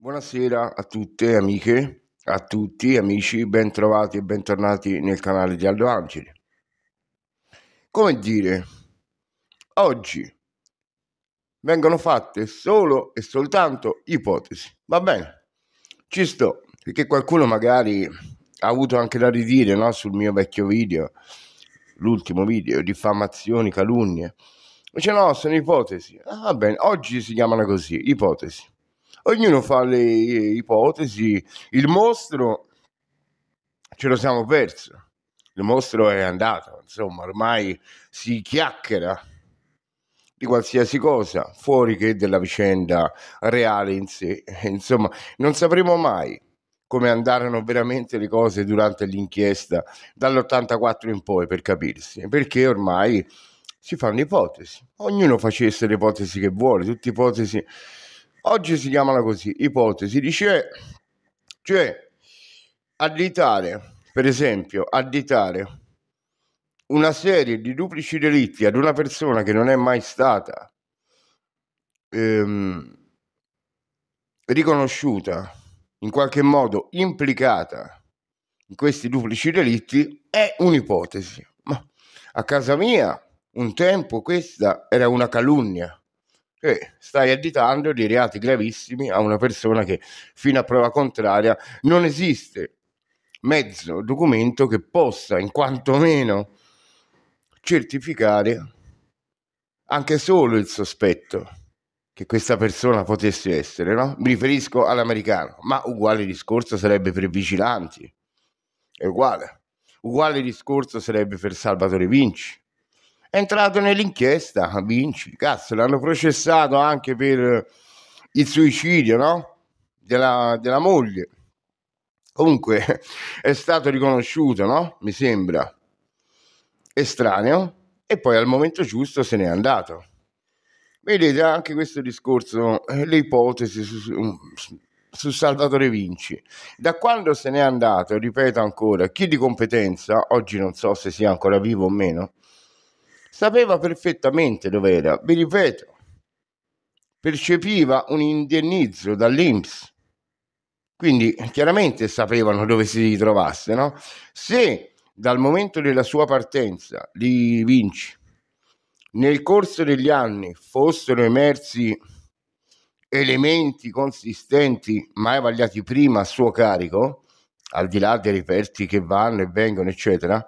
Buonasera a tutte amiche, a tutti amici, bentrovati e bentornati nel canale di Aldo Angeli. Come dire, oggi vengono fatte solo e soltanto ipotesi, va bene? Ci sto, perché qualcuno magari ha avuto anche da ridire no? sul mio vecchio video, l'ultimo video, diffamazioni, calunnie. Dice no, sono ipotesi. Ah, va bene, oggi si chiamano così, ipotesi ognuno fa le ipotesi. Il mostro ce lo siamo perso. Il mostro è andato, insomma, ormai si chiacchiera di qualsiasi cosa, fuori che della vicenda reale in sé. Insomma, non sapremo mai come andarono veramente le cose durante l'inchiesta dall'84 in poi, per capirsi, perché ormai si fanno ipotesi, ognuno facesse le ipotesi che vuole, tutte ipotesi Oggi si chiamano così, ipotesi di eh, cioè additare, per esempio, additare una serie di duplici delitti ad una persona che non è mai stata ehm, riconosciuta, in qualche modo implicata in questi duplici delitti, è un'ipotesi. Ma a casa mia, un tempo, questa era una calunnia e stai additando dei reati gravissimi a una persona che fino a prova contraria non esiste mezzo documento che possa in quantomeno certificare anche solo il sospetto che questa persona potesse essere, no? Mi riferisco all'americano, ma uguale discorso sarebbe per vigilanti, è uguale. Uguale discorso sarebbe per Salvatore Vinci, è entrato nell'inchiesta, vinci, cazzo, l'hanno processato anche per eh, il suicidio, no? Della, della moglie. Comunque è stato riconosciuto, no? Mi sembra estraneo e poi al momento giusto se n'è andato. Vedete anche questo discorso, eh, le ipotesi su, mm, su, su Salvatore Vinci. Da quando se n'è andato, ripeto ancora, chi di competenza, oggi non so se sia ancora vivo o meno, Sapeva perfettamente dove era, vi ripeto, percepiva un indennizzo dall'Inps. Quindi chiaramente sapevano dove si ritrovasse, no? Se dal momento della sua partenza li vinci, nel corso degli anni fossero emersi elementi consistenti mai vagliati prima a suo carico, al di là dei reperti che vanno e vengono, eccetera,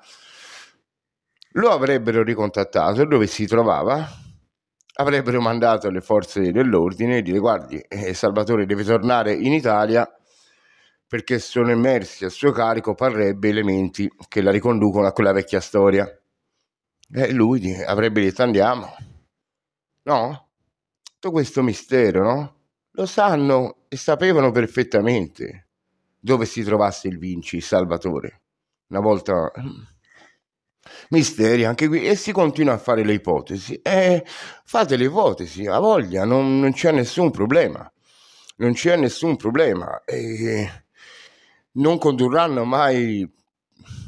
lo avrebbero ricontattato dove si trovava, avrebbero mandato le forze dell'ordine e dire guardi eh, Salvatore deve tornare in Italia perché sono immersi a suo carico parrebbe elementi che la riconducono a quella vecchia storia. E lui avrebbe detto andiamo. No? Tutto questo mistero, no? Lo sanno e sapevano perfettamente dove si trovasse il Vinci, il Salvatore. Una volta mm, misteri anche qui e si continua a fare le ipotesi. E fate le ipotesi, a voglia, non, non c'è nessun problema. Non c'è nessun problema. E non condurranno mai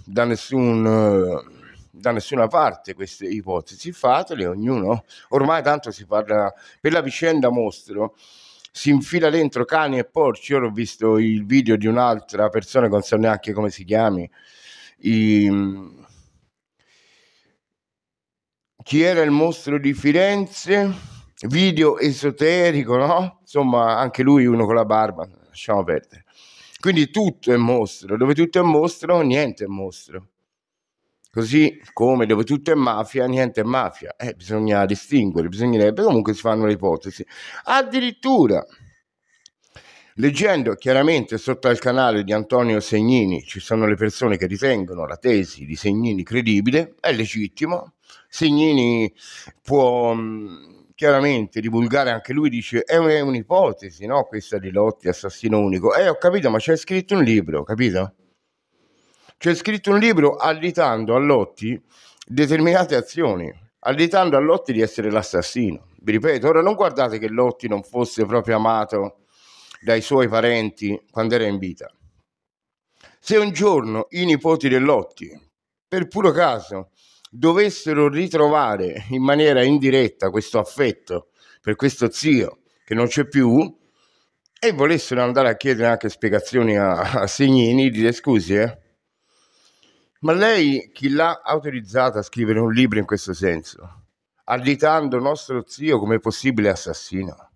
da, nessun, da nessuna parte queste ipotesi. Fatele, ognuno. Ormai tanto si parla per la vicenda mostro si infila dentro cani e porci. Ora ho visto il video di un'altra persona, non so neanche come si chiami, i, chi era il mostro di Firenze, video esoterico, no? Insomma, anche lui uno con la barba, lasciamo perdere. Quindi tutto è mostro, dove tutto è mostro, niente è mostro. Così come dove tutto è mafia, niente è mafia. Eh, bisogna distinguere, bisognerebbe, comunque si fanno le ipotesi. Addirittura Leggendo chiaramente sotto al canale di Antonio Segnini ci sono le persone che ritengono la tesi di Segnini credibile, è legittimo. Segnini può mm, chiaramente divulgare anche lui dice è, un'ipotesi no questa di Lotti assassino unico eh, ho capito ma c'è scritto un libro capito c'è scritto un libro additando a Lotti determinate azioni additando a Lotti di essere l'assassino vi ripeto ora non guardate che Lotti non fosse proprio amato dai suoi parenti quando era in vita. Se un giorno i nipoti dell'Otti, per puro caso, dovessero ritrovare in maniera indiretta questo affetto per questo zio che non c'è più e volessero andare a chiedere anche spiegazioni a, a Segnini, dire scusi, eh? ma lei chi l'ha autorizzata a scrivere un libro in questo senso, additando nostro zio come possibile assassino?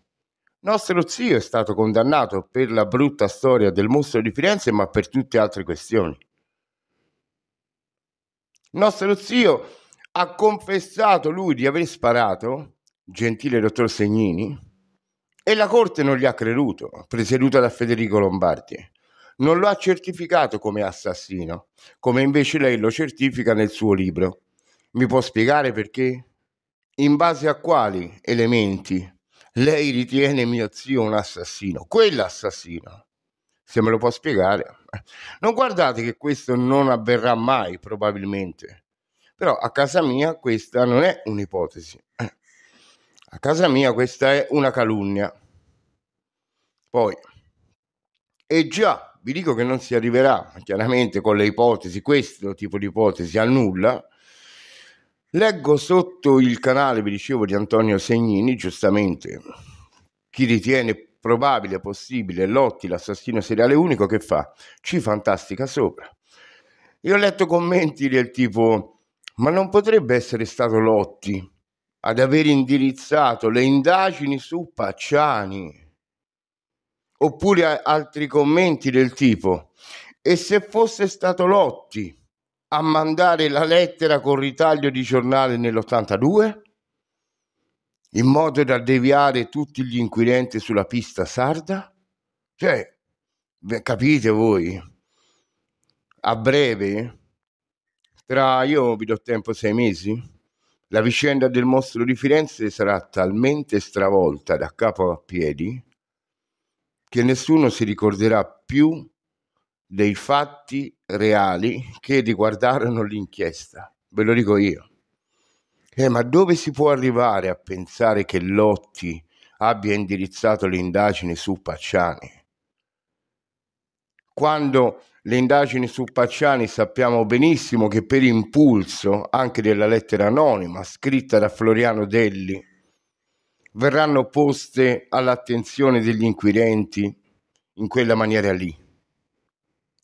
Nostro zio è stato condannato per la brutta storia del mostro di Firenze, ma per tutte altre questioni. Nostro zio ha confessato lui di aver sparato, gentile dottor Segnini, e la corte non gli ha creduto, presieduta da Federico Lombardi. Non lo ha certificato come assassino, come invece lei lo certifica nel suo libro. Mi può spiegare perché? In base a quali elementi lei ritiene mio zio un assassino, quell'assassino, se me lo può spiegare. Non guardate che questo non avverrà mai probabilmente, però a casa mia questa non è un'ipotesi, a casa mia questa è una calunnia. Poi, e già vi dico che non si arriverà chiaramente con le ipotesi, questo tipo di ipotesi, a nulla Leggo sotto il canale, vi dicevo, di Antonio Segnini, giustamente, chi ritiene probabile, possibile, Lotti, l'assassino seriale unico, che fa? Ci fantastica sopra. Io ho letto commenti del tipo, ma non potrebbe essere stato Lotti ad aver indirizzato le indagini su Pacciani? Oppure altri commenti del tipo, e se fosse stato Lotti? a mandare la lettera con ritaglio di giornale nell'82 in modo da deviare tutti gli inquirenti sulla pista sarda? Cioè, capite voi, a breve, tra io vi do tempo sei mesi, la vicenda del mostro di Firenze sarà talmente stravolta da capo a piedi che nessuno si ricorderà più dei fatti reali che riguardarono l'inchiesta, ve lo dico io. Eh, ma dove si può arrivare a pensare che Lotti abbia indirizzato le indagini su Pacciani? Quando le indagini su Pacciani sappiamo benissimo che per impulso anche della lettera anonima scritta da Floriano Delli verranno poste all'attenzione degli inquirenti in quella maniera lì.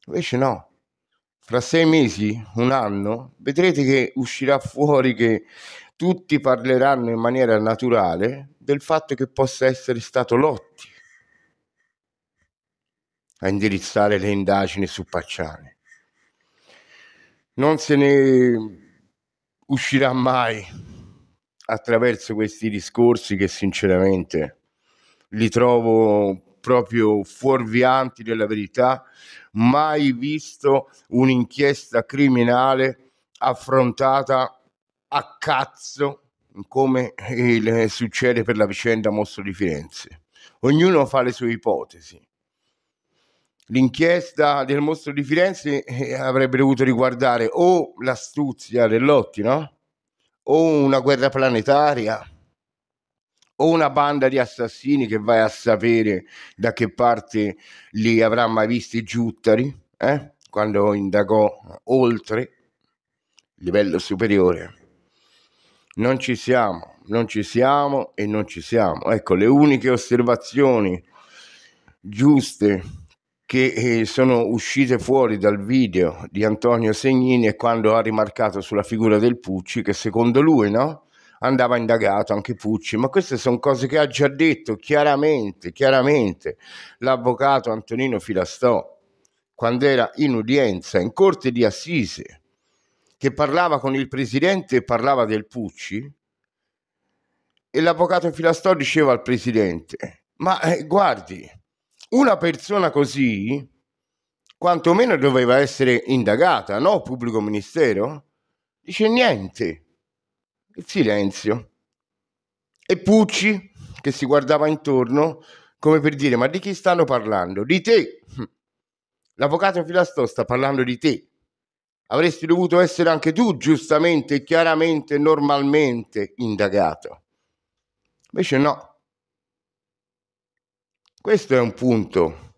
Invece no, tra sei mesi, un anno, vedrete che uscirà fuori che tutti parleranno in maniera naturale del fatto che possa essere stato Lotti a indirizzare le indagini su Pacciani. Non se ne uscirà mai attraverso questi discorsi che sinceramente li trovo proprio fuorvianti della verità, mai visto un'inchiesta criminale affrontata a cazzo come il, succede per la vicenda Mostro di Firenze. Ognuno fa le sue ipotesi. L'inchiesta del mostro di Firenze eh, avrebbe dovuto riguardare o l'astuzia dell'Otti, no? O una guerra planetaria, o una banda di assassini che vai a sapere da che parte li avrà mai visti Giuttari, eh? quando indagò oltre livello superiore. Non ci siamo, non ci siamo e non ci siamo. Ecco, le uniche osservazioni giuste che eh, sono uscite fuori dal video di Antonio Segnini è quando ha rimarcato sulla figura del Pucci che secondo lui, no? andava indagato anche Pucci, ma queste sono cose che ha già detto chiaramente, chiaramente l'avvocato Antonino Filastò quando era in udienza in corte di assise che parlava con il presidente e parlava del Pucci e l'avvocato Filastò diceva al presidente ma eh, guardi una persona così quantomeno doveva essere indagata, no pubblico ministero? Dice niente, il silenzio. E Pucci, che si guardava intorno, come per dire, ma di chi stanno parlando? Di te! Hm. L'avvocato Filastò sta parlando di te. Avresti dovuto essere anche tu, giustamente, chiaramente, normalmente indagato. Invece no. Questo è un punto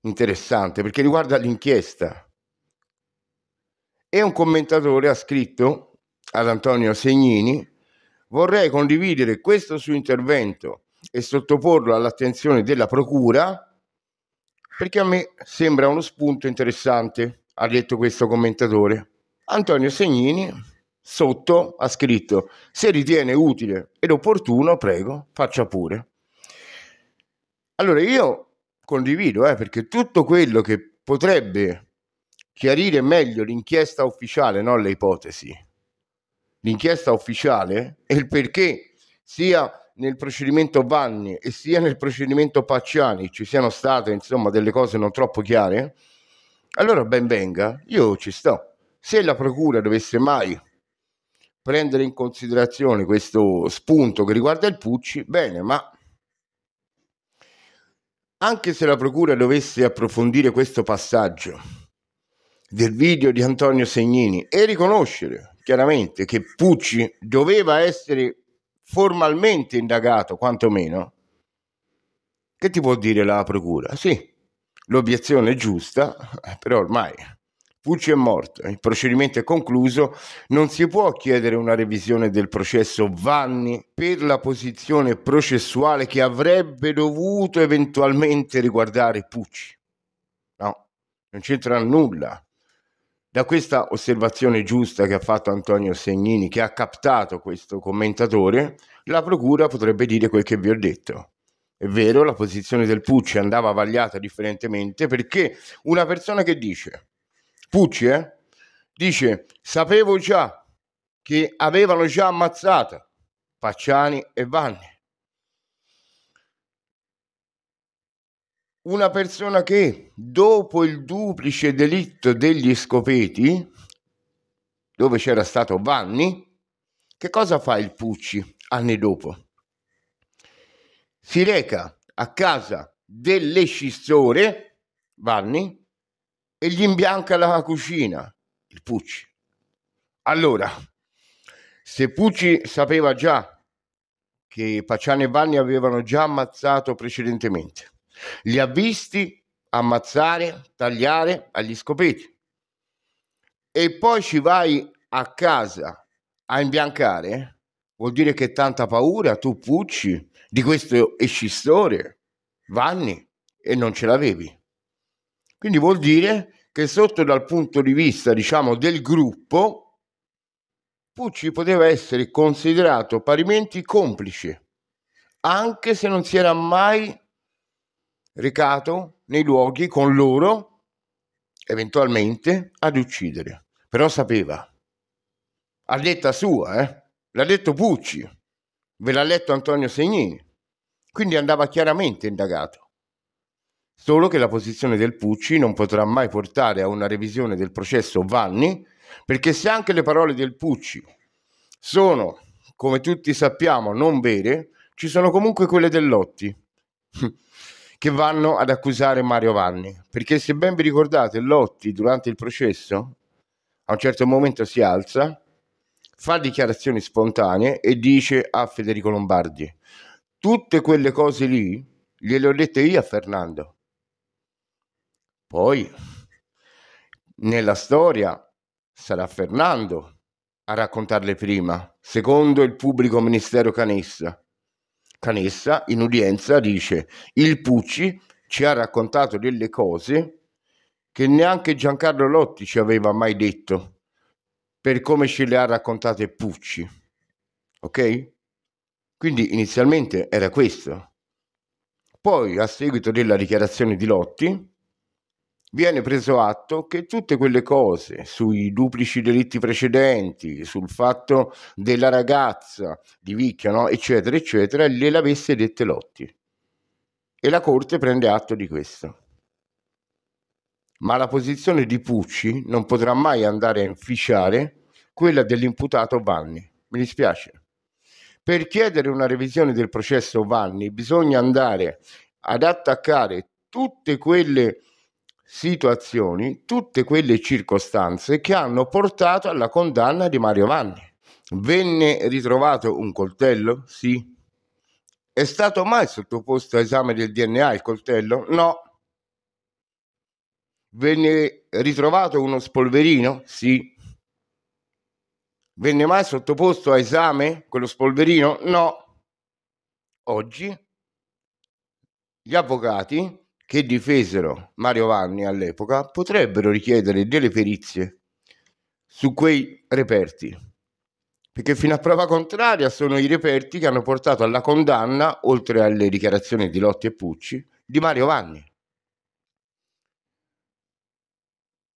interessante perché riguarda l'inchiesta. E un commentatore ha scritto ad Antonio Segnini, vorrei condividere questo suo intervento e sottoporlo all'attenzione della Procura perché a me sembra uno spunto interessante, ha detto questo commentatore. Antonio Segnini sotto ha scritto se ritiene utile ed opportuno, prego, faccia pure. Allora io condivido, eh, perché tutto quello che potrebbe chiarire meglio l'inchiesta ufficiale, non le ipotesi, l'inchiesta ufficiale e il perché sia nel procedimento Vanni e sia nel procedimento Pacciani ci siano state insomma delle cose non troppo chiare, allora ben venga, io ci sto. Se la Procura dovesse mai prendere in considerazione questo spunto che riguarda il Pucci, bene, ma anche se la Procura dovesse approfondire questo passaggio del video di Antonio Segnini e riconoscere chiaramente che Pucci doveva essere formalmente indagato, quantomeno, che ti può dire la procura? Sì, l'obiezione è giusta, però ormai Pucci è morto, il procedimento è concluso, non si può chiedere una revisione del processo Vanni per la posizione processuale che avrebbe dovuto eventualmente riguardare Pucci. No, non c'entra nulla da questa osservazione giusta che ha fatto Antonio Segnini, che ha captato questo commentatore, la Procura potrebbe dire quel che vi ho detto. È vero, la posizione del Pucci andava vagliata differentemente perché una persona che dice, Pucci, eh, dice, sapevo già che avevano già ammazzato Pacciani e Vanni. una persona che dopo il duplice delitto degli scopeti, dove c'era stato Vanni, che cosa fa il Pucci anni dopo? Si reca a casa dell'escissore Vanni e gli imbianca la cucina, il Pucci. Allora, se Pucci sapeva già che Pacciani e Vanni avevano già ammazzato precedentemente, li ha visti ammazzare, tagliare agli scopeti. E poi ci vai a casa a imbiancare? Vuol dire che tanta paura tu Pucci di questo escistore, Vanni, e non ce l'avevi. Quindi vuol dire che sotto dal punto di vista, diciamo, del gruppo, Pucci poteva essere considerato parimenti complice, anche se non si era mai recato nei luoghi con loro, eventualmente, ad uccidere. Però sapeva, a detta sua, eh? l'ha detto Pucci, ve l'ha letto Antonio Segnini, quindi andava chiaramente indagato. Solo che la posizione del Pucci non potrà mai portare a una revisione del processo Vanni, perché se anche le parole del Pucci sono, come tutti sappiamo, non vere, ci sono comunque quelle dell'Otti che vanno ad accusare Mario Vanni. Perché se ben vi ricordate, Lotti durante il processo a un certo momento si alza, fa dichiarazioni spontanee e dice a Federico Lombardi, tutte quelle cose lì gliele ho dette io a Fernando. Poi, nella storia, sarà Fernando a raccontarle prima, secondo il pubblico ministero canessa. Canessa in udienza dice il Pucci ci ha raccontato delle cose che neanche Giancarlo Lotti ci aveva mai detto per come ce le ha raccontate Pucci. Ok? Quindi inizialmente era questo. Poi a seguito della dichiarazione di Lotti viene preso atto che tutte quelle cose sui duplici delitti precedenti, sul fatto della ragazza di Vicchia, no? eccetera, eccetera, le l'avesse dette Lotti. E la Corte prende atto di questo. Ma la posizione di Pucci non potrà mai andare a inficiare quella dell'imputato Vanni. Mi dispiace. Per chiedere una revisione del processo Vanni bisogna andare ad attaccare tutte quelle situazioni, tutte quelle circostanze che hanno portato alla condanna di Mario Vanni. Venne ritrovato un coltello? Sì. È stato mai sottoposto a esame del DNA il coltello? No. Venne ritrovato uno spolverino? Sì. Venne mai sottoposto a esame quello spolverino? No. Oggi gli avvocati che difesero Mario Vanni all'epoca potrebbero richiedere delle perizie su quei reperti, perché fino a prova contraria sono i reperti che hanno portato alla condanna, oltre alle dichiarazioni di Lotti e Pucci, di Mario Vanni.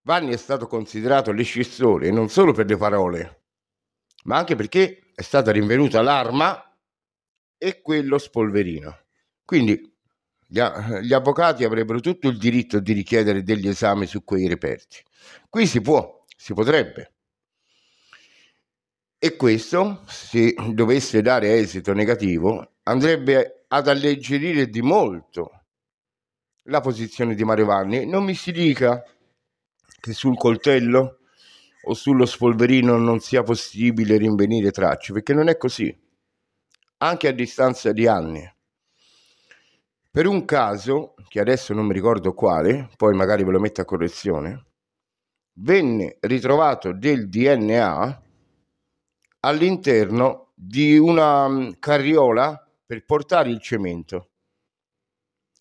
Vanni è stato considerato l'escissore non solo per le parole, ma anche perché è stata rinvenuta l'arma e quello spolverino. Quindi gli, avvocati avrebbero tutto il diritto di richiedere degli esami su quei reperti. Qui si può, si potrebbe. E questo, se dovesse dare esito negativo, andrebbe ad alleggerire di molto la posizione di Mario Vanni. Non mi si dica che sul coltello o sullo spolverino non sia possibile rinvenire tracce, perché non è così, anche a distanza di anni per un caso, che adesso non mi ricordo quale, poi magari ve lo metto a correzione, venne ritrovato del DNA all'interno di una mm, carriola per portare il cemento.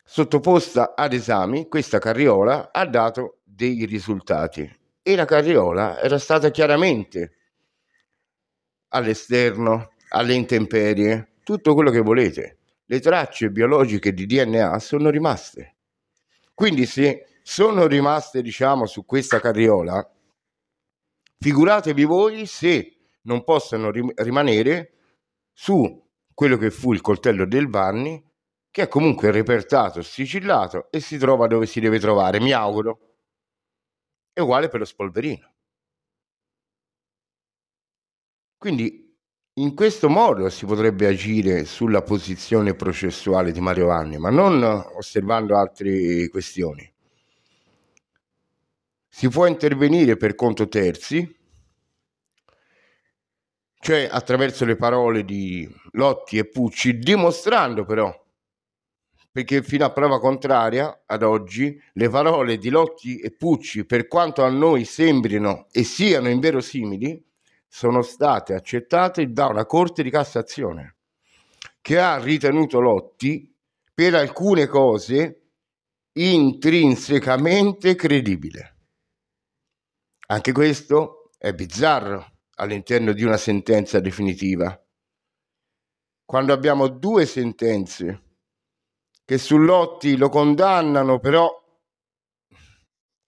Sottoposta ad esami, questa carriola ha dato dei risultati e la carriola era stata chiaramente all'esterno, alle intemperie, tutto quello che volete le tracce biologiche di DNA sono rimaste. Quindi se sono rimaste, diciamo, su questa carriola, figuratevi voi se non possono rim- rimanere su quello che fu il coltello del Vanni, che è comunque repertato, sigillato e si trova dove si deve trovare, mi auguro. È uguale per lo spolverino. Quindi in questo modo si potrebbe agire sulla posizione processuale di Mario Vanni, ma non osservando altre questioni. Si può intervenire per conto terzi, cioè attraverso le parole di Lotti e Pucci, dimostrando però, perché fino a prova contraria ad oggi, le parole di Lotti e Pucci, per quanto a noi sembrino e siano inverosimili, sono state accettate da una Corte di Cassazione che ha ritenuto Lotti per alcune cose intrinsecamente credibile. Anche questo è bizzarro all'interno di una sentenza definitiva. Quando abbiamo due sentenze che su Lotti lo condannano però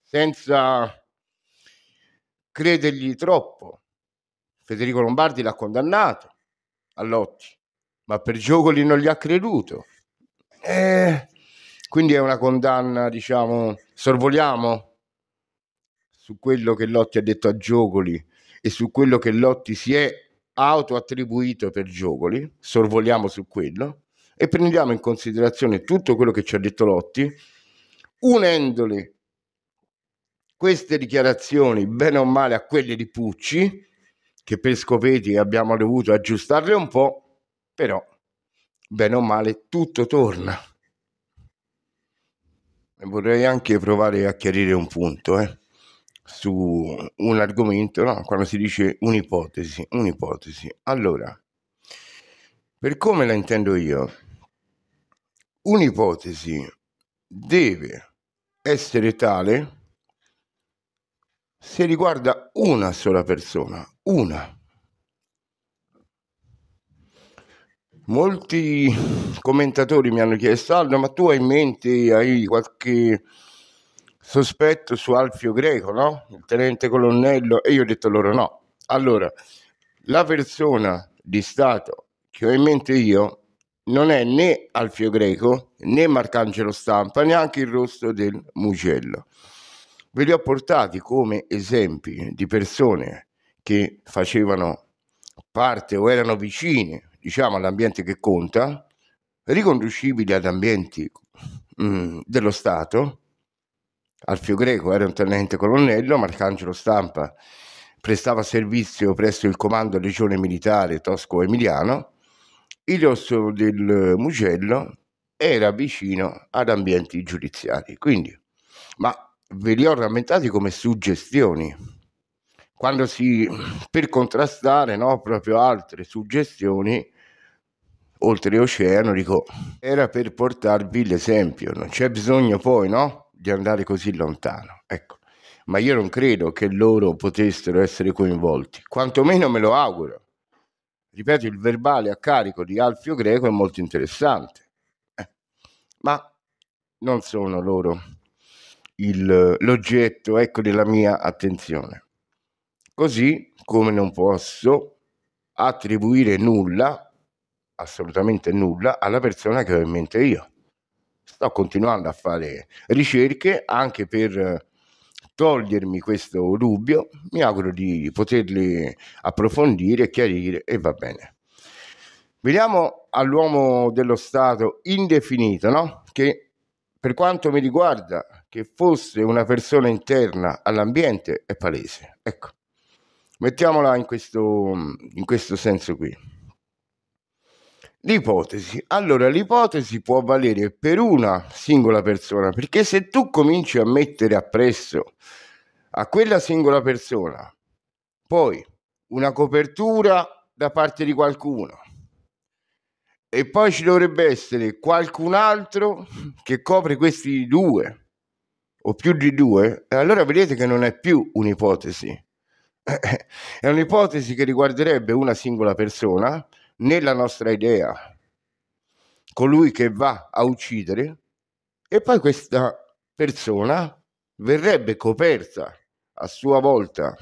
senza credergli troppo, Federico Lombardi l'ha condannato a Lotti, ma per Giocoli non gli ha creduto. Eh, quindi è una condanna, diciamo, sorvoliamo su quello che Lotti ha detto a Giocoli e su quello che Lotti si è autoattribuito per Giocoli, sorvoliamo su quello e prendiamo in considerazione tutto quello che ci ha detto Lotti, unendole queste dichiarazioni, bene o male, a quelle di Pucci, che per scopeti abbiamo dovuto aggiustarle un po', però bene o male tutto torna. E vorrei anche provare a chiarire un punto eh, su un argomento, no? quando si dice un'ipotesi, un'ipotesi. Allora, per come la intendo io, un'ipotesi deve essere tale se riguarda una sola persona, una. Molti commentatori mi hanno chiesto, Aldo, ma tu hai in mente, hai qualche sospetto su Alfio Greco, no? Il tenente colonnello? E io ho detto loro no. Allora, la persona di Stato che ho in mente io non è né Alfio Greco né Marcangelo Stampa, neanche il rosto del Mugello ve li ho portati come esempi di persone che facevano parte o erano vicine, diciamo, all'ambiente che conta, riconducibili ad ambienti mh, mm, dello Stato. Alfio Greco era un tenente colonnello, Marcangelo Stampa prestava servizio presso il comando legione militare tosco-emiliano, il rosso del Mugello era vicino ad ambienti giudiziari. Quindi, ma ve li ho rammentati come suggestioni, quando si, per contrastare no, proprio altre suggestioni oltreoceano, dico, era per portarvi l'esempio, non c'è bisogno poi no, di andare così lontano. Ecco. Ma io non credo che loro potessero essere coinvolti, quantomeno me lo auguro. Ripeto, il verbale a carico di Alfio Greco è molto interessante, eh. ma non sono loro il, l'oggetto ecco, della mia attenzione. Così come non posso attribuire nulla, assolutamente nulla, alla persona che ho in mente io. Sto continuando a fare ricerche anche per eh, togliermi questo dubbio, mi auguro di poterli approfondire, chiarire e va bene. Vediamo all'uomo dello Stato indefinito, no? che per quanto mi riguarda che fosse una persona interna all'ambiente è palese. Ecco, mettiamola in questo, in questo senso qui. L'ipotesi. Allora, l'ipotesi può valere per una singola persona, perché se tu cominci a mettere appresso a quella singola persona, poi una copertura da parte di qualcuno, e poi ci dovrebbe essere qualcun altro che copre questi due o più di due, allora vedete che non è più un'ipotesi. è un'ipotesi che riguarderebbe una singola persona nella nostra idea, colui che va a uccidere, e poi questa persona verrebbe coperta a sua volta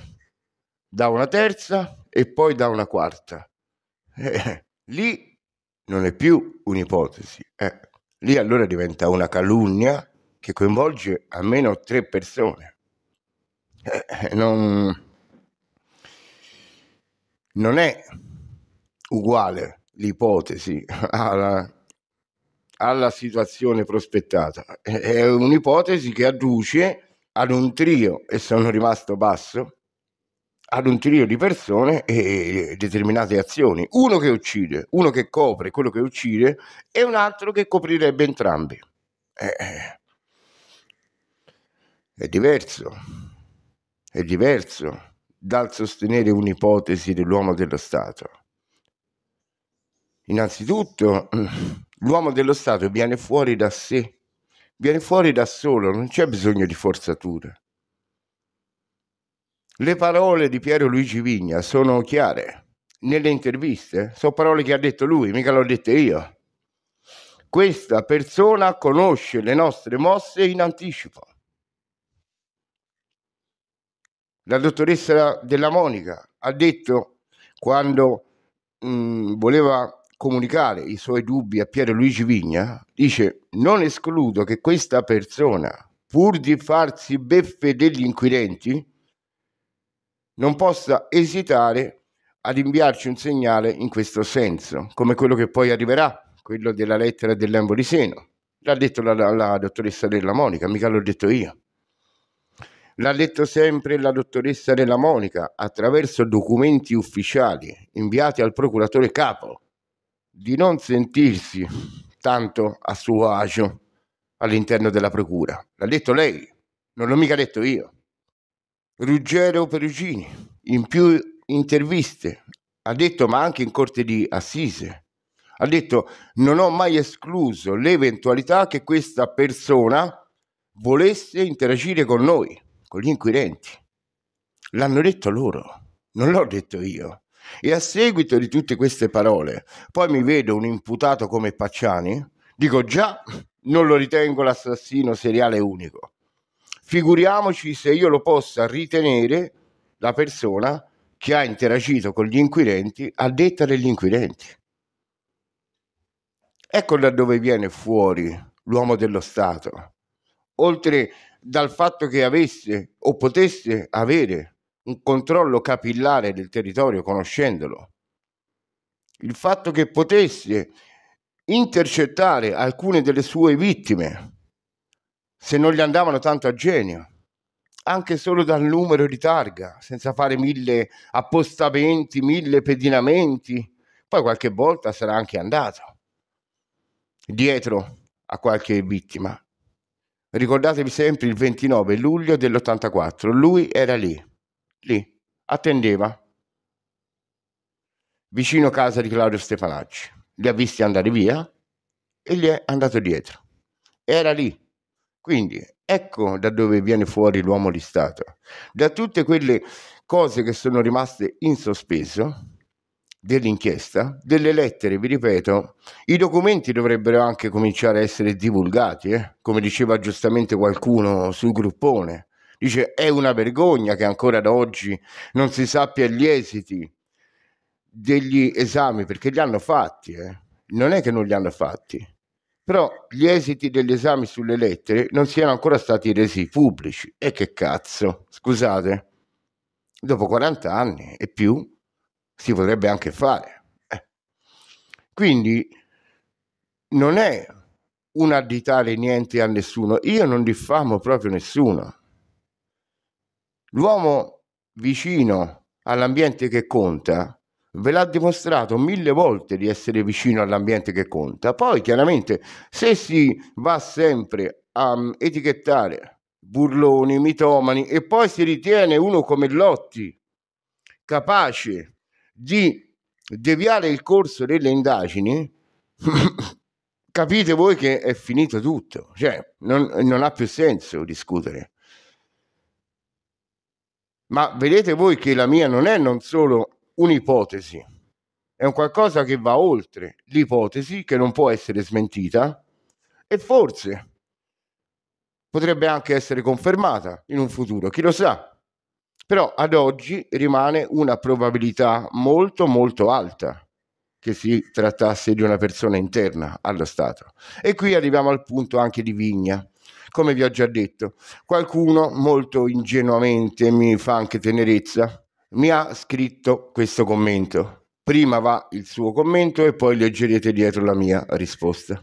da una terza e poi da una quarta. lì non è più un'ipotesi, eh. lì allora diventa una calunnia che coinvolge almeno tre persone. Eh, eh, non, non, è uguale l'ipotesi alla, alla situazione prospettata, è un'ipotesi che adduce ad un trio, e sono rimasto basso, ad un trio di persone e determinate azioni. Uno che uccide, uno che copre quello che uccide e un altro che coprirebbe entrambi. Eh, eh. È diverso, è diverso dal sostenere un'ipotesi dell'uomo dello Stato. Innanzitutto, l'uomo dello Stato viene fuori da sé, viene fuori da solo, non c'è bisogno di forzature. Le parole di Piero Luigi Vigna sono chiare. Nelle interviste sono parole che ha detto lui, mica l'ho dette io. Questa persona conosce le nostre mosse in anticipo. La dottoressa Della Monica ha detto quando mh, mm, voleva comunicare i suoi dubbi a Piero Luigi Vigna, dice non escludo che questa persona, pur di farsi beffe degli inquirenti, non possa esitare ad inviarci un segnale in questo senso, come quello che poi arriverà, quello della lettera dell'Embo di Seno. L'ha detto la, la, la dottoressa Della Monica, mica l'ho detto io. L'ha detto sempre la dottoressa Della Monica attraverso documenti ufficiali inviati al procuratore capo di non sentirsi tanto a suo agio all'interno della procura. L'ha detto lei, non l'ho mica detto io. Ruggero Perugini, in più interviste, ha detto, ma anche in corte di assise, ha detto non ho mai escluso l'eventualità che questa persona volesse interagire con noi con gli inquirenti. L'hanno detto loro, non l'ho detto io. E a seguito di tutte queste parole, poi mi vedo un imputato come Pacciani, dico già, non lo ritengo l'assassino seriale unico. Figuriamoci se io lo possa ritenere la persona che ha interagito con gli inquirenti a detta degli inquirenti. Ecco da dove viene fuori l'uomo dello Stato. Oltre dal fatto che avesse o potesse avere un controllo capillare del territorio conoscendolo, il fatto che potesse intercettare alcune delle sue vittime se non gli andavano tanto a genio, anche solo dal numero di targa, senza fare mille appostamenti, mille pedinamenti, poi qualche volta sarà anche andato dietro a qualche vittima Ricordatevi sempre il 29 luglio dell'84, lui era lì, lì, attendeva, vicino casa di Claudio Stefanacci. Li ha visti andare via e gli è andato dietro. Era lì. Quindi ecco da dove viene fuori l'uomo di Stato. Da tutte quelle cose che sono rimaste in sospeso, dell'inchiesta, delle lettere, vi ripeto, i documenti dovrebbero anche cominciare a essere divulgati, eh? come diceva giustamente qualcuno sul gruppone. Dice è una vergogna che ancora ad oggi non si sappia gli esiti degli esami, perché li hanno fatti, eh? non è che non li hanno fatti, però gli esiti degli esami sulle lettere non siano ancora stati resi pubblici. E che cazzo, scusate, dopo 40 anni e più si potrebbe anche fare. Eh. Quindi non è un additare niente a nessuno, io non diffamo proprio nessuno. L'uomo vicino all'ambiente che conta ve l'ha dimostrato mille volte di essere vicino all'ambiente che conta. Poi chiaramente se si va sempre a mm, etichettare burloni, mitomani e poi si ritiene uno come Lotti capace di deviare il corso delle indagini, capite voi che è finito tutto, cioè non, non ha più senso discutere. Ma vedete voi che la mia non è non solo un'ipotesi, è un qualcosa che va oltre l'ipotesi, che non può essere smentita e forse potrebbe anche essere confermata in un futuro, chi lo sa però ad oggi rimane una probabilità molto molto alta che si trattasse di una persona interna allo Stato. E qui arriviamo al punto anche di Vigna. Come vi ho già detto, qualcuno molto ingenuamente mi fa anche tenerezza, mi ha scritto questo commento. Prima va il suo commento e poi leggerete dietro la mia risposta.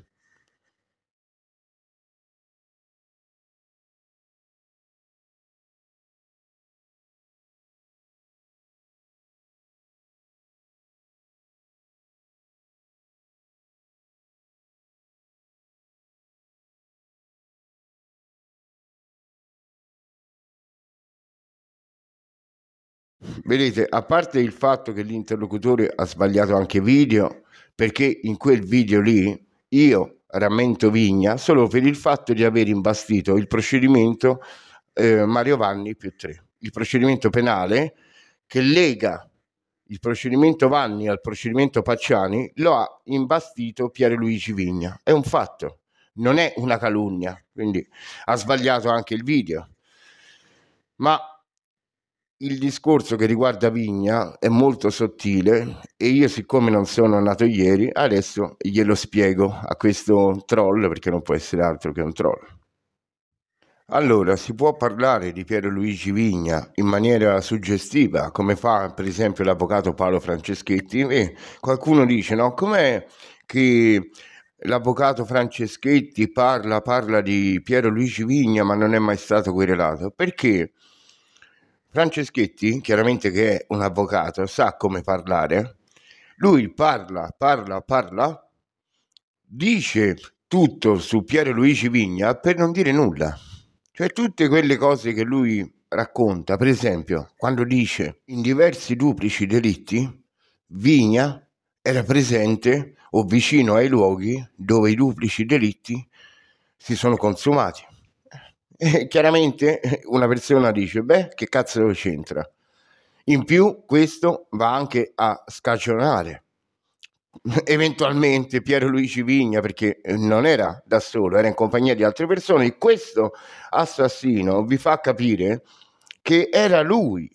Vedete, a parte il fatto che l'interlocutore ha sbagliato anche video, perché in quel video lì io rammento Vigna solo per il fatto di aver imbastito il procedimento eh, Mario Vanni più 3, il procedimento penale che lega il procedimento Vanni al procedimento Pacciani lo ha imbastito Pierluigi Vigna. È un fatto, non è una calunnia, quindi ha sbagliato anche il video. Ma il discorso che riguarda Vigna è molto sottile e io siccome non sono nato ieri, adesso glielo spiego a questo troll perché non può essere altro che un troll. Allora, si può parlare di Piero Luigi Vigna in maniera suggestiva, come fa per esempio l'avvocato Paolo Franceschetti, e qualcuno dice, no, com'è che l'avvocato Franceschetti parla, parla di Piero Luigi Vigna ma non è mai stato querelato? Perché? Franceschetti, chiaramente che è un avvocato, sa come parlare. Lui parla, parla, parla, dice tutto su Piero Luigi Vigna per non dire nulla. Cioè tutte quelle cose che lui racconta, per esempio, quando dice in diversi duplici delitti Vigna era presente o vicino ai luoghi dove i duplici delitti si sono consumati. E eh, chiaramente eh, una persona dice, beh, che cazzo c'entra? In più questo va anche a scagionare eventualmente Piero Luigi Vigna perché eh, non era da solo, era in compagnia di altre persone e questo assassino vi fa capire che era lui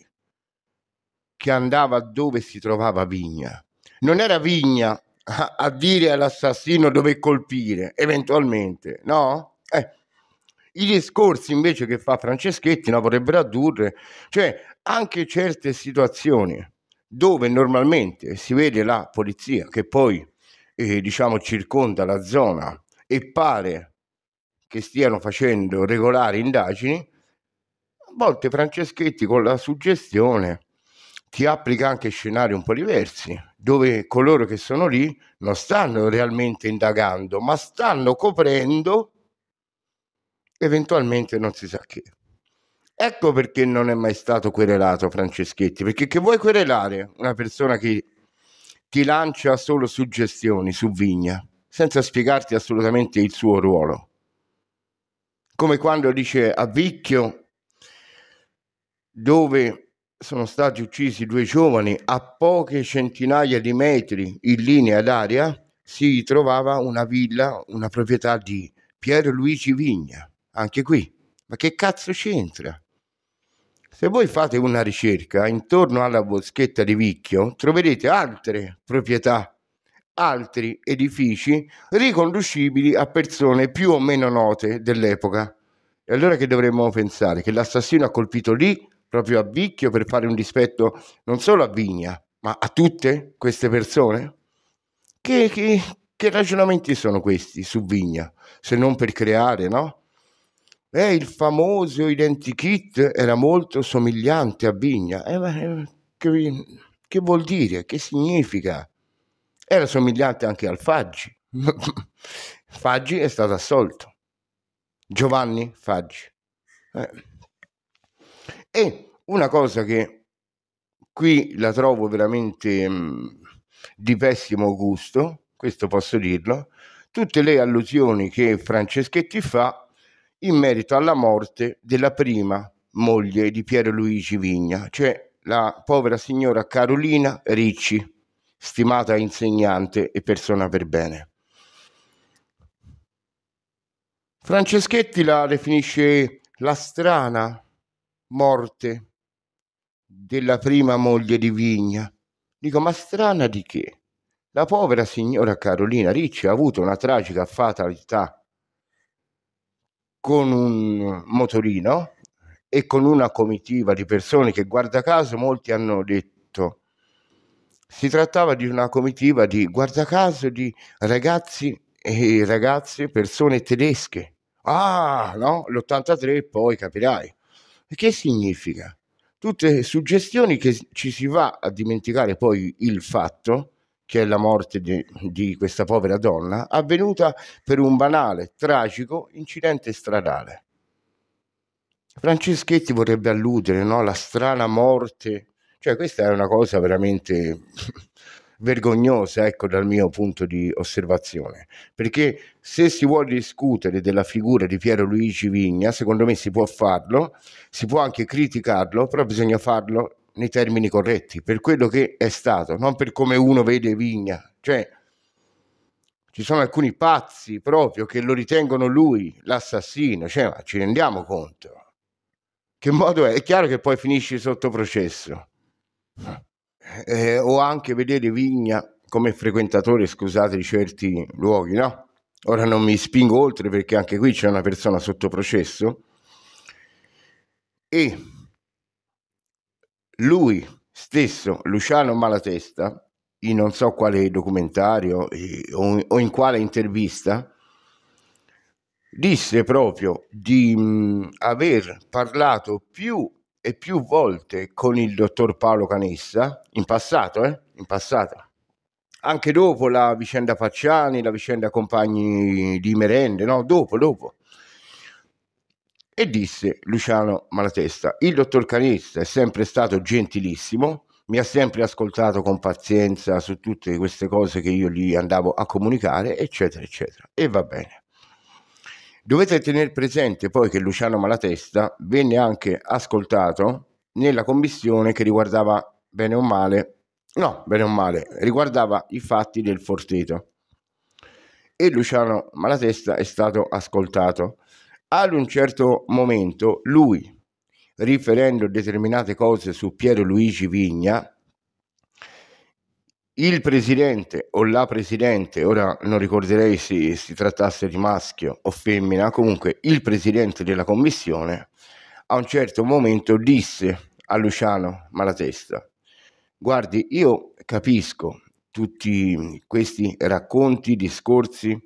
che andava dove si trovava Vigna. Non era Vigna a, a dire all'assassino dove colpire, eventualmente, no? I discorsi invece che fa Franceschetti no, vorrebbero addurre, cioè anche certe situazioni dove normalmente si vede la polizia che poi eh, diciamo circonda la zona e pare che stiano facendo regolari indagini, a volte Franceschetti con la suggestione ti applica anche scenari un po' diversi, dove coloro che sono lì non stanno realmente indagando, ma stanno coprendo eventualmente non si sa che. Ecco perché non è mai stato querelato Franceschetti, perché che vuoi querelare una persona che ti lancia solo suggestioni su Vigna, senza spiegarti assolutamente il suo ruolo. Come quando dice a Vicchio, dove sono stati uccisi due giovani a poche centinaia di metri in linea d'aria, si trovava una villa, una proprietà di Pier Luigi Vigna anche qui. Ma che cazzo c'entra? Se voi fate una ricerca intorno alla boschetta di Vicchio, troverete altre proprietà, altri edifici riconducibili a persone più o meno note dell'epoca. E allora che dovremmo pensare? Che l'assassino ha colpito lì, proprio a Vicchio, per fare un dispetto non solo a Vigna, ma a tutte queste persone? Che, che, che ragionamenti sono questi su Vigna, se non per creare, no? eh, il famoso identikit era molto somigliante a Vigna. Eh, eh, che, che, vuol dire? Che significa? Era somigliante anche al Faggi. Faggi è stato assolto. Giovanni Faggi. Eh. E una cosa che qui la trovo veramente mh, mm, di pessimo gusto, questo posso dirlo, tutte le allusioni che Franceschetti fa in merito alla morte della prima moglie di Piero Luigi Vigna, cioè la povera signora Carolina Ricci, stimata insegnante e persona per bene. Franceschetti la definisce la strana morte della prima moglie di Vigna. Dico, ma strana di che? La povera signora Carolina Ricci ha avuto una tragica fatalità con un motorino e con una comitiva di persone che guarda caso molti hanno detto si trattava di una comitiva di guarda caso di ragazzi e ragazze, persone tedesche. Ah, no, l'83 poi capirai. Che significa? Tutte suggestioni che ci si va a dimenticare poi il fatto che è la morte di, di questa povera donna, avvenuta per un banale, tragico incidente stradale. Franceschetti vorrebbe alludere no, alla strana morte, cioè questa è una cosa veramente vergognosa, ecco, dal mio punto di osservazione, perché se si vuole discutere della figura di Piero Luigi Vigna, secondo me si può farlo, si può anche criticarlo, però bisogna farlo nei termini corretti, per quello che è stato, non per come uno vede Vigna. Cioè, ci sono alcuni pazzi proprio che lo ritengono lui l'assassino, cioè, ma ci rendiamo conto. Che modo è? È chiaro che poi finisci sotto processo. Eh, o anche vedere Vigna come frequentatore, scusate, di certi luoghi, no? Ora non mi spingo oltre perché anche qui c'è una persona sotto processo. E lui stesso, Luciano Malatesta, in non so quale documentario o in quale intervista, disse proprio di aver parlato più e più volte con il dottor Paolo Canessa, in passato, eh? in passato, anche dopo la vicenda Facciani, la vicenda Compagni di Merende, no, dopo, dopo, e disse Luciano Malatesta, il dottor Canista è sempre stato gentilissimo, mi ha sempre ascoltato con pazienza su tutte queste cose che io gli andavo a comunicare, eccetera, eccetera. E va bene. Dovete tenere presente poi che Luciano Malatesta venne anche ascoltato nella commissione che riguardava bene o male, no, bene o male, riguardava i fatti del Forteto. E Luciano Malatesta è stato ascoltato ad un certo momento lui, riferendo determinate cose su Piero Luigi Vigna, il presidente o la presidente, ora non ricorderei se si trattasse di maschio o femmina, comunque il presidente della commissione a un certo momento disse a Luciano Malatesta, guardi, io capisco tutti questi racconti, discorsi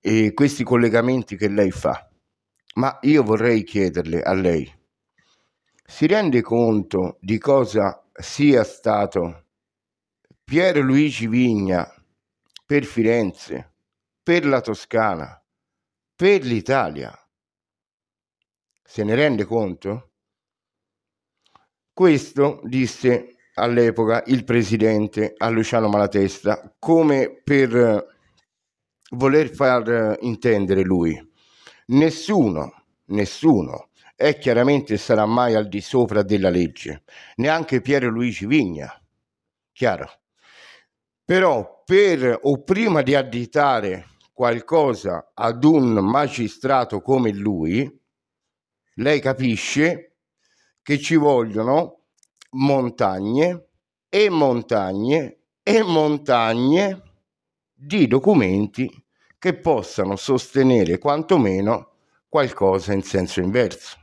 e questi collegamenti che lei fa, ma io vorrei chiederle a lei, si rende conto di cosa sia stato Pier Luigi Vigna per Firenze, per la Toscana, per l'Italia? Se ne rende conto? Questo disse all'epoca il presidente a Luciano Malatesta come per voler far intendere lui Nessuno, nessuno è chiaramente sarà mai al di sopra della legge, neanche Piero Luigi Vigna, chiaro. Però per o prima di additare qualcosa ad un magistrato come lui, lei capisce che ci vogliono montagne e montagne e montagne di documenti che possano sostenere quantomeno qualcosa in senso inverso.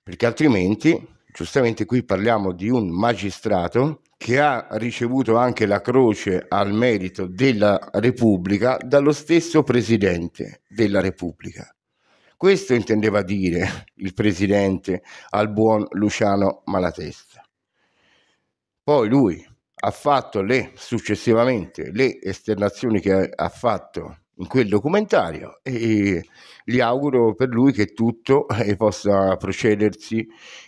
Perché altrimenti, giustamente qui parliamo di un magistrato che ha ricevuto anche la croce al merito della Repubblica dallo stesso Presidente della Repubblica. Questo intendeva dire il Presidente al buon Luciano Malatesta. Poi lui, ha fatto le, successivamente le esternazioni che ha fatto in quel documentario e gli auguro per lui che tutto eh, possa procedersi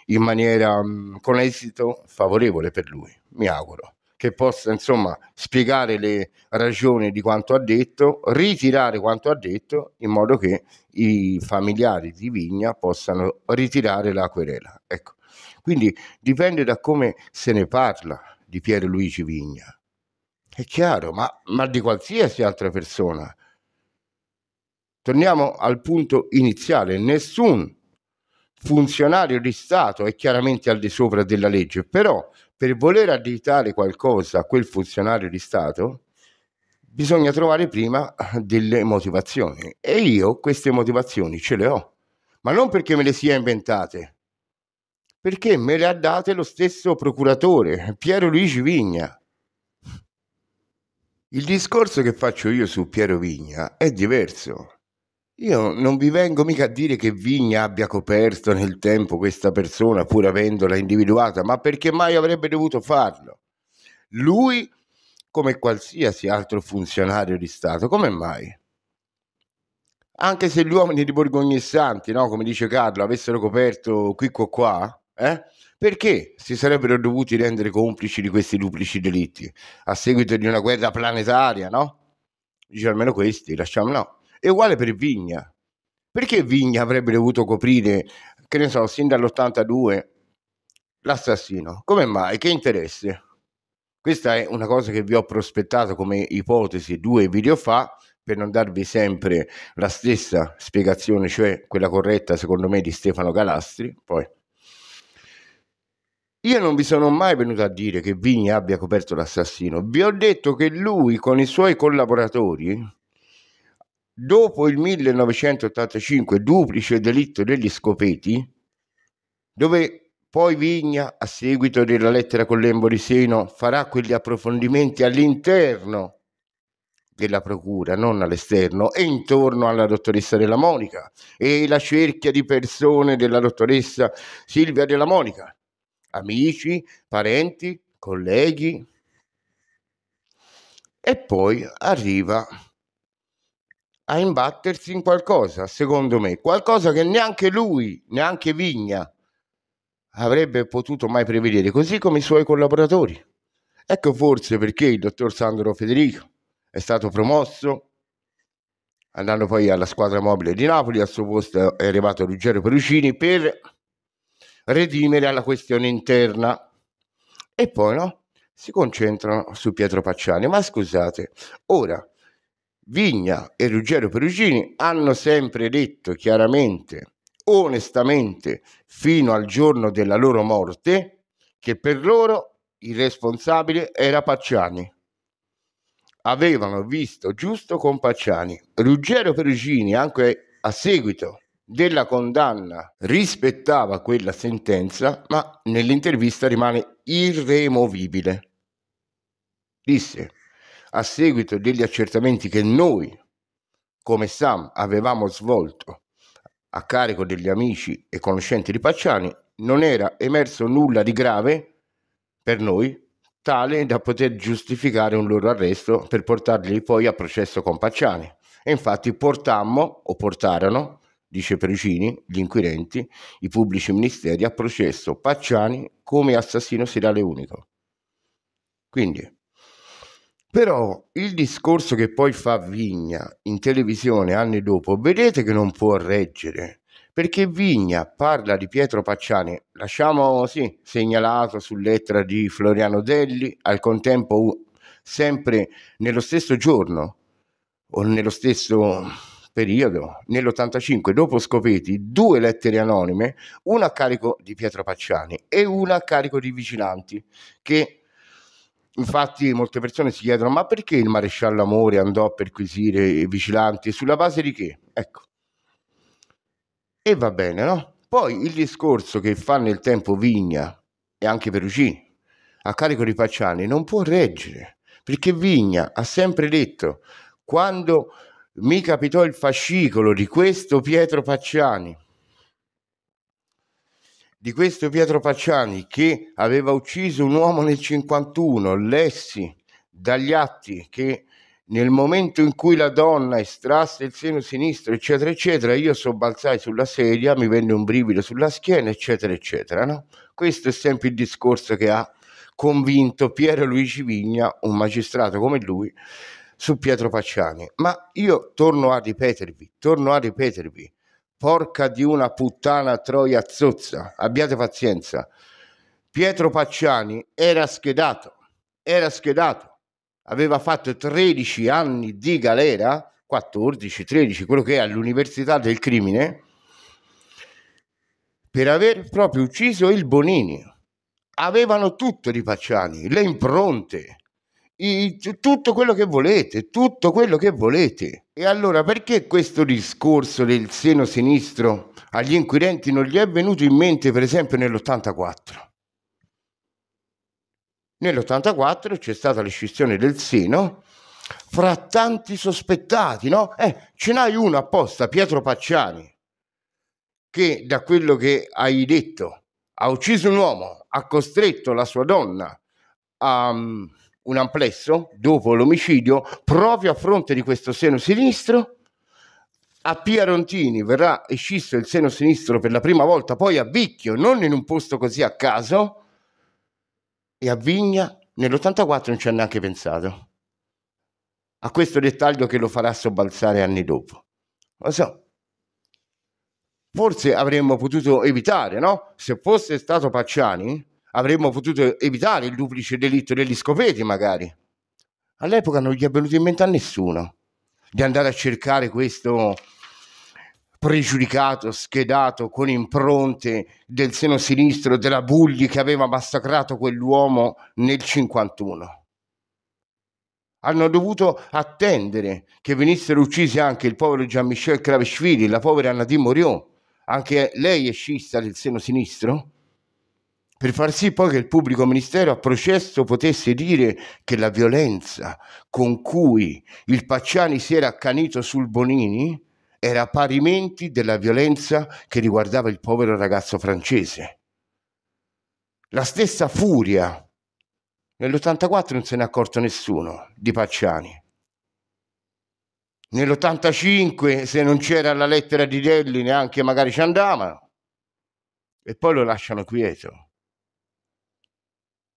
in maniera mm, con esito favorevole per lui, mi auguro che possa insomma spiegare le ragioni di quanto ha detto, ritirare quanto ha detto in modo che i familiari di Vigna possano ritirare la querela. Ecco. Quindi dipende da come se ne parla, di Piero Luigi Vigna. È chiaro, ma, ma di qualsiasi altra persona. Torniamo al punto iniziale, nessun funzionario di Stato è chiaramente al di sopra della legge, però per voler additare qualcosa a quel funzionario di Stato bisogna trovare prima delle motivazioni e io queste motivazioni ce le ho, ma non perché me le sia inventate, perché me le ha date lo stesso procuratore, Piero Luigi Vigna. Il discorso che faccio io su Piero Vigna è diverso. Io non vi vengo mica a dire che Vigna abbia coperto nel tempo questa persona pur avendola individuata, ma perché mai avrebbe dovuto farlo? Lui, come qualsiasi altro funzionario di Stato, come mai? Anche se gli uomini di Borgognesanti, no, come dice Carlo, avessero coperto qui qua qua, eh? Perché si sarebbero dovuti rendere complici di questi duplici delitti a seguito di una guerra planetaria, no? Dice almeno questi, lasciamo no. È uguale per Vigna. Perché Vigna avrebbe dovuto coprire, che ne so, sin dall'82 l'assassino? Come mai? Che interesse? Questa è una cosa che vi ho prospettato come ipotesi due video fa per non darvi sempre la stessa spiegazione, cioè quella corretta secondo me di Stefano Galastri. Poi io non vi sono mai venuto a dire che Vigni abbia coperto l'assassino, vi ho detto che lui con i suoi collaboratori, dopo il 1985 duplice delitto degli scopeti, dove poi Vigna, a seguito della lettera con Lembo di Seno, farà quegli approfondimenti all'interno della procura, non all'esterno, e intorno alla dottoressa della Monica e la cerchia di persone della dottoressa Silvia della Monica amici, parenti, colleghi. E poi arriva a imbattersi in qualcosa, secondo me, qualcosa che neanche lui, neanche Vigna avrebbe potuto mai prevedere, così come i suoi collaboratori. Ecco forse perché il dottor Sandro Federico è stato promosso, andando poi alla squadra mobile di Napoli, al suo posto è arrivato Ruggero Perucini per redimere alla questione interna. E poi no, si concentrano su Pietro Pacciani. Ma scusate, ora Vigna e Ruggero Perugini hanno sempre detto chiaramente, onestamente, fino al giorno della loro morte, che per loro il responsabile era Pacciani. Avevano visto giusto con Pacciani. Ruggero Perugini, anche a seguito della condanna rispettava quella sentenza, ma nell'intervista rimane irremovibile. Disse, a seguito degli accertamenti che noi, come Sam, avevamo svolto a carico degli amici e conoscenti di Pacciani, non era emerso nulla di grave per noi, tale da poter giustificare un loro arresto per portarli poi a processo con Pacciani. E infatti portammo, o portarono, dice Perugini, gli inquirenti, i pubblici ministeri, ha processo Pacciani come assassino seriale unico. Quindi, però il discorso che poi fa Vigna in televisione anni dopo, vedete che non può reggere, perché Vigna parla di Pietro Pacciani, lasciamo sì, segnalato su lettera di Floriano Delli, al contempo sempre nello stesso giorno o nello stesso periodo, nell'85, dopo Scopeti, due lettere anonime, una a carico di Pietro Pacciani e una a carico di vigilanti, che infatti molte persone si chiedono ma perché il maresciallo Amore andò a perquisire i vigilanti, sulla base di che? Ecco. E va bene, no? Poi il discorso che fa nel tempo Vigna e anche Perugini a carico di Pacciani non può reggere, perché Vigna ha sempre detto quando mi capitò il fascicolo di questo Pietro Pacciani, di questo Pietro Pacciani che aveva ucciso un uomo nel 51, lessi dagli atti che nel momento in cui la donna estrasse il seno sinistro, eccetera, eccetera, io sobbalzai sulla sedia, mi venne un brivido sulla schiena, eccetera, eccetera. No? Questo è sempre il discorso che ha convinto Piero Luigi Vigna, un magistrato come lui, su Pietro Pacciani. Ma io torno a ripetervi, torno a ripetervi, porca di una puttana troia zozza, abbiate pazienza. Pietro Pacciani era schedato, era schedato, aveva fatto 13 anni di galera, 14, 13, quello che è all'Università del Crimine, per aver proprio ucciso il Bonini. Avevano tutto di Pacciani, le impronte, i, tutto quello che volete, tutto quello che volete. E allora perché questo discorso del seno sinistro agli inquirenti non gli è venuto in mente per esempio nell'84? Nell'84 c'è stata l'escissione del seno fra tanti sospettati, no? Eh, ce n'hai uno apposta, Pietro Pacciani, che da quello che hai detto ha ucciso un uomo, ha costretto la sua donna a... Um, un amplesso dopo l'omicidio proprio a fronte di questo seno sinistro. A Piarontini verrà escisso il seno sinistro per la prima volta, poi a Vicchio, non in un posto così a caso, e a Vigna nell'84 non ci ha neanche pensato. A questo dettaglio che lo farà sobbalzare anni dopo. Lo so, forse avremmo potuto evitare, no? Se fosse stato Pacciani, avremmo potuto evitare il duplice delitto degli scopeti magari. All'epoca non gli è venuto in mente a nessuno di andare a cercare questo pregiudicato, schedato, con impronte del seno sinistro della Bugli che aveva massacrato quell'uomo nel 51. Hanno dovuto attendere che venissero uccisi anche il povero Jean-Michel Cravishvili, la povera Nadine Morion, anche lei è scista del seno sinistro, per far sì poi che il pubblico ministero a processo potesse dire che la violenza con cui il Pacciani si era accanito sul Bonini era parimenti della violenza che riguardava il povero ragazzo francese. La stessa furia nell'84 non se n'è accorto nessuno di Pacciani. Nell'85 se non c'era la lettera di Delli neanche magari ci andavano e poi lo lasciano quieto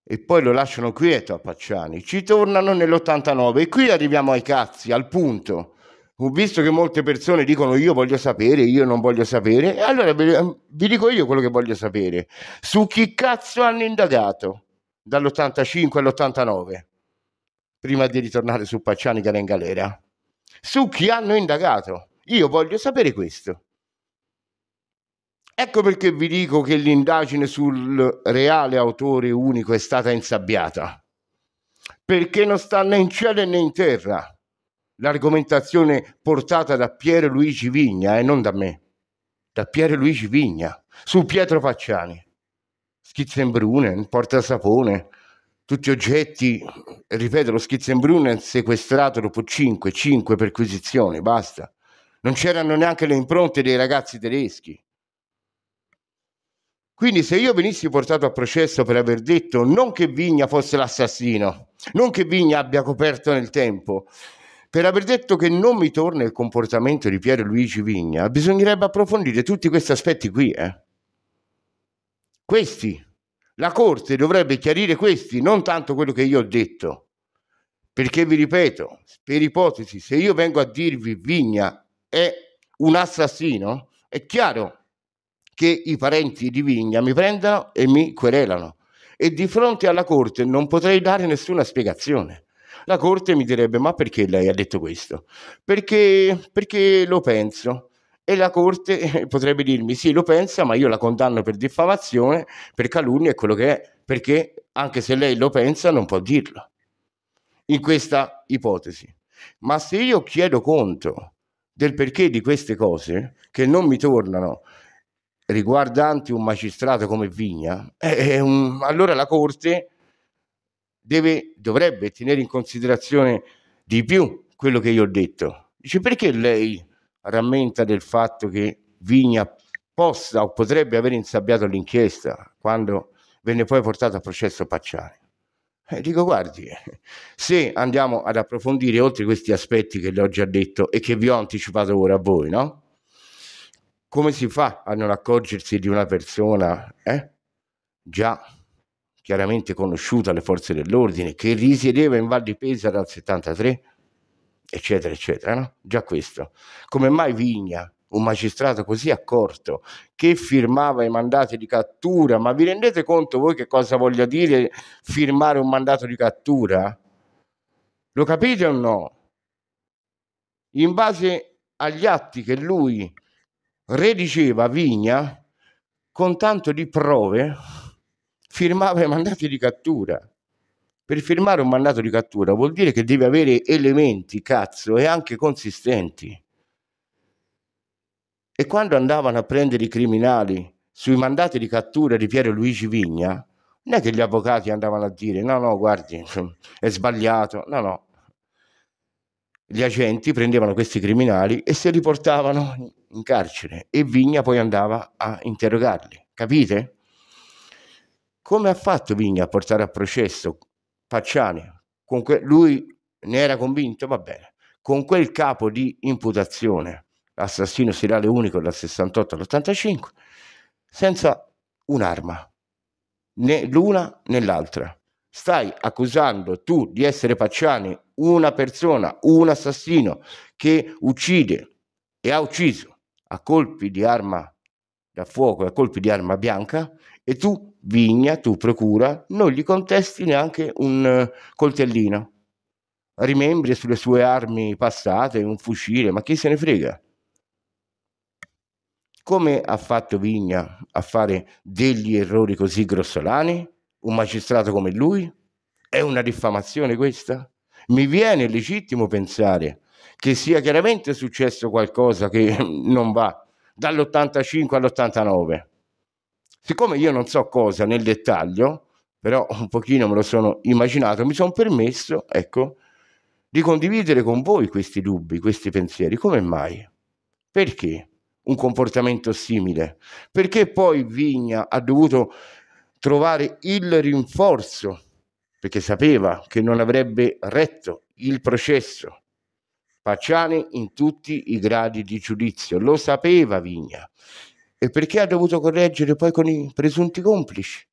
e poi lo lasciano quieto a Pacciani, ci tornano nell'89 e qui arriviamo ai cazzi, al punto. Ho visto che molte persone dicono io voglio sapere, io non voglio sapere, e allora vi dico io quello che voglio sapere. Su chi cazzo hanno indagato dall'85 all'89, prima di ritornare su Pacciani che era in galera? Su chi hanno indagato? Io voglio sapere questo. Ecco perché vi dico che l'indagine sul reale autore unico è stata insabbiata, perché non sta né in cielo né in terra l'argomentazione portata da Piero Luigi Vigna e eh, non da me, da Piero Luigi Vigna, su Pietro Facciani, Schizzenbrunnen, Porta Sapone, tutti oggetti, ripeto, lo Schizzenbrune sequestrato dopo 5, 5 perquisizioni, basta. Non c'erano neanche le impronte dei ragazzi tedeschi. Quindi se io venissi portato a processo per aver detto non che Vigna fosse l'assassino, non che Vigna abbia coperto nel tempo, per aver detto che non mi torna il comportamento di Piero Luigi Vigna, bisognerebbe approfondire tutti questi aspetti qui. Eh. Questi. La Corte dovrebbe chiarire questi, non tanto quello che io ho detto. Perché vi ripeto, per ipotesi, se io vengo a dirvi Vigna è un assassino, è chiaro che i parenti di Vigna mi prendano e mi querelano. E di fronte alla Corte non potrei dare nessuna spiegazione. La Corte mi direbbe ma perché lei ha detto questo? Perché, perché lo penso. E la Corte potrebbe dirmi sì, lo pensa, ma io la condanno per diffamazione, per calunnia e quello che è, perché anche se lei lo pensa non può dirlo. In questa ipotesi. Ma se io chiedo conto del perché di queste cose che non mi tornano riguardanti un magistrato come Vigna, eh, un, allora la Corte deve, dovrebbe tenere in considerazione di più quello che io ho detto. Dice perché lei rammenta del fatto che Vigna possa o potrebbe aver insabbiato l'inchiesta quando venne poi portato a processo Pacciani? Eh, dico guardi, se andiamo ad approfondire oltre questi aspetti che le ho già detto e che vi ho anticipato ora a voi, no? come si fa a non accorgersi di una persona eh, già chiaramente conosciuta alle forze dell'ordine, che risiedeva in Val di Pesa dal 73, eccetera, eccetera, no? Già questo. Come mai Vigna, un magistrato così accorto, che firmava i mandati di cattura, ma vi rendete conto voi che cosa voglia dire firmare un mandato di cattura? Lo capite o no? In base agli atti che lui rediceva Vigna con tanto di prove, firmava i mandati di cattura. Per firmare un mandato di cattura vuol dire che deve avere elementi, cazzo, e anche consistenti. E quando andavano a prendere i criminali sui mandati di cattura di Piero Luigi Vigna, non è che gli avvocati andavano a dire no, no, guardi, è sbagliato, no, no, gli agenti prendevano questi criminali e se li portavano in carcere e Vigna poi andava a interrogarli, capite? Come ha fatto Vigna a portare a processo Pacciani? Que- lui ne era convinto, va bene, con quel capo di imputazione, assassino serale unico dal 68 all'85, senza un'arma, né l'una né l'altra stai accusando tu di essere Pacciani, una persona, un assassino che uccide e ha ucciso a colpi di arma da fuoco e a colpi di arma bianca e tu, Vigna, tu procura, non gli contesti neanche un eh, coltellino. Rimembri sulle sue armi passate, un fucile, ma chi se ne frega? Come ha fatto Vigna a fare degli errori così grossolani? un magistrato come lui? È una diffamazione questa? Mi viene legittimo pensare che sia chiaramente successo qualcosa che non va dall'85 all'89. Siccome io non so cosa nel dettaglio, però un pochino me lo sono immaginato, mi sono permesso, ecco, di condividere con voi questi dubbi, questi pensieri. Come mai? Perché un comportamento simile? Perché poi Vigna ha dovuto trovare il rinforzo, perché sapeva che non avrebbe retto il processo. Pacciani in tutti i gradi di giudizio, lo sapeva Vigna. E perché ha dovuto correggere poi con i presunti complici?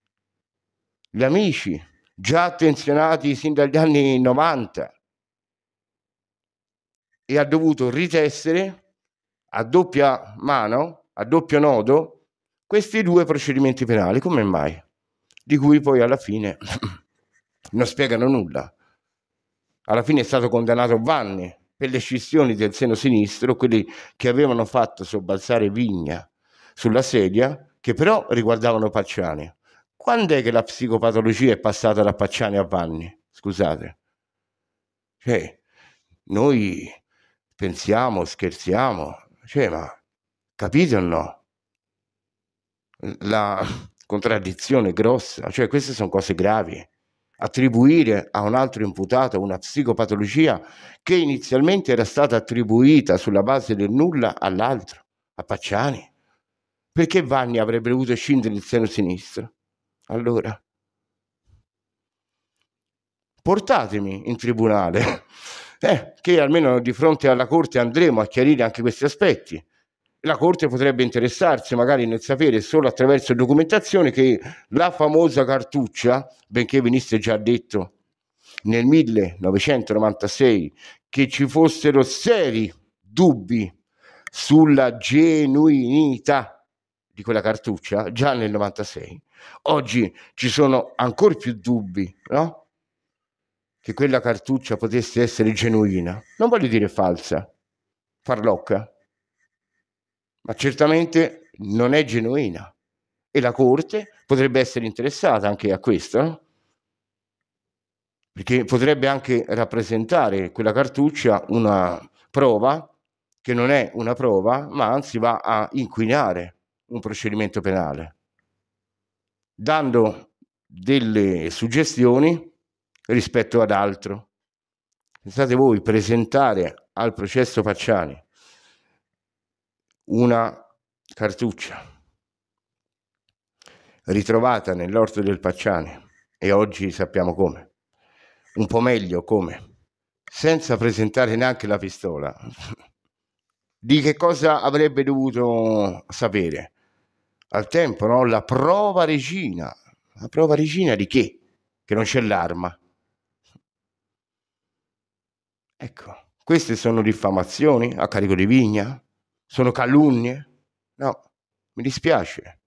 Gli amici, già attenzionati sin dagli anni 90. E ha dovuto ritessere a doppia mano, a doppio nodo, questi due procedimenti penali. Come mai? di cui poi alla fine non spiegano nulla. Alla fine è stato condannato Vanni per le scissioni del seno sinistro, quelli che avevano fatto sobbalzare Vigna sulla sedia, che però riguardavano Pacciani. Quando è che la psicopatologia è passata da Pacciani a Vanni? Scusate. Cioè, noi pensiamo, scherziamo, cioè, ma capite o no? La, contraddizione grossa, cioè queste sono cose gravi. Attribuire a un altro imputato una psicopatologia che inizialmente era stata attribuita sulla base del nulla all'altro, a Pacciani. Perché Vanni avrebbe dovuto scindere il seno sinistro? Allora, portatemi in tribunale, eh, che almeno di fronte alla Corte andremo a chiarire anche questi aspetti la Corte potrebbe interessarsi magari nel sapere solo attraverso documentazione che la famosa cartuccia, benché venisse già detto nel 1996 che ci fossero seri dubbi sulla genuinità di quella cartuccia, già nel 96, oggi ci sono ancora più dubbi, no? Che quella cartuccia potesse essere genuina. Non voglio dire falsa, farlocca, ma certamente non è genuina e la Corte potrebbe essere interessata anche a questo, no? perché potrebbe anche rappresentare quella cartuccia una prova che non è una prova, ma anzi va a inquinare un procedimento penale, dando delle suggestioni rispetto ad altro. Pensate voi, presentare al processo Pacciani una cartuccia ritrovata nell'orto del Pacciane e oggi sappiamo come, un po' meglio come, senza presentare neanche la pistola. Di che cosa avrebbe dovuto sapere? Al tempo, no? La prova regina. La prova regina di che? Che non c'è l'arma. Ecco, queste sono diffamazioni a carico di Vigna, sono calunnie? No, mi dispiace.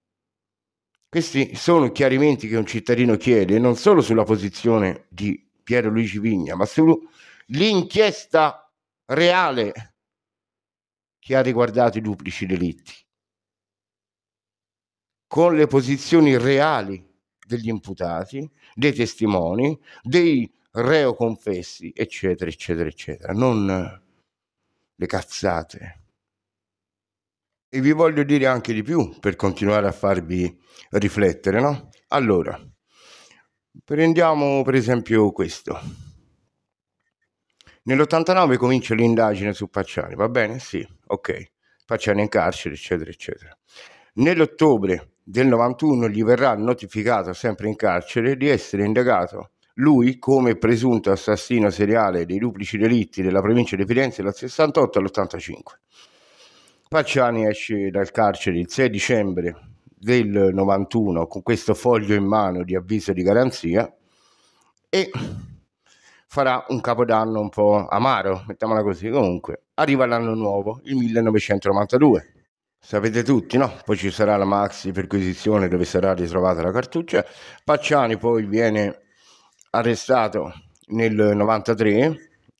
Questi sono chiarimenti che un cittadino chiede non solo sulla posizione di Piero Luigi Vigna, ma sull'inchiesta reale che ha riguardato i duplici delitti, con le posizioni reali degli imputati, dei testimoni, dei reo confessi, eccetera, eccetera, eccetera, non le cazzate. E vi voglio dire anche di più per continuare a farvi riflettere, no? Allora, prendiamo per esempio questo. Nell'89 comincia l'indagine su Pacciani, va bene? Sì, ok. Pacciani in carcere, eccetera, eccetera. Nell'ottobre del 91 gli verrà notificato, sempre in carcere, di essere indagato lui come presunto assassino seriale dei duplici delitti della provincia di Firenze dal 68 all'85. Pacciani esce dal carcere il 6 dicembre del 91 con questo foglio in mano di avviso di garanzia e farà un capodanno un po' amaro, mettiamola così. Comunque, arriva l'anno nuovo, il 1992. Sapete tutti, no? Poi ci sarà la maxi perquisizione dove sarà ritrovata la cartuccia. Pacciani poi viene arrestato nel 93,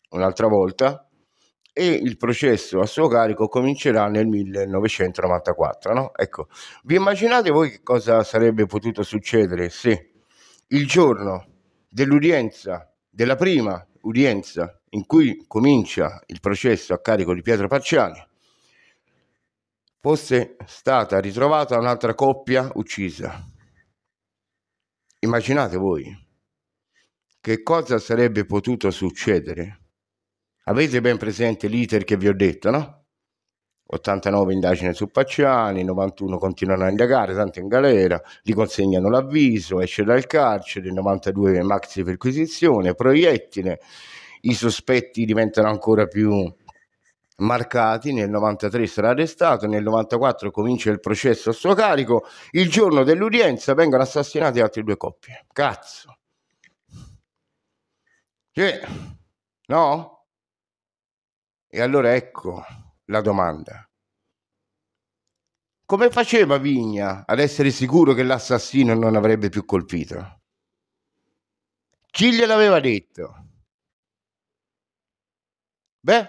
un'altra volta, e il processo a suo carico comincerà nel 1994. No? Ecco, vi immaginate voi che cosa sarebbe potuto succedere se il giorno dell'udienza, della prima udienza in cui comincia il processo a carico di Pietro Parciani, fosse stata ritrovata un'altra coppia uccisa. Immaginate voi che cosa sarebbe potuto succedere Avete ben presente l'iter che vi ho detto, no? 89 indagini su Pacciani, 91 continuano a indagare, tanto in galera, gli consegnano l'avviso, esce dal carcere, 92 maxi perquisizione, proiettile, i sospetti diventano ancora più marcati, nel 93 sarà arrestato, nel 94 comincia il processo a suo carico, il giorno dell'udienza vengono assassinate altre due coppie. Cazzo. Cioè, no? E allora ecco la domanda. Come faceva Vigna ad essere sicuro che l'assassino non avrebbe più colpito? Chi gliel'aveva detto? Beh,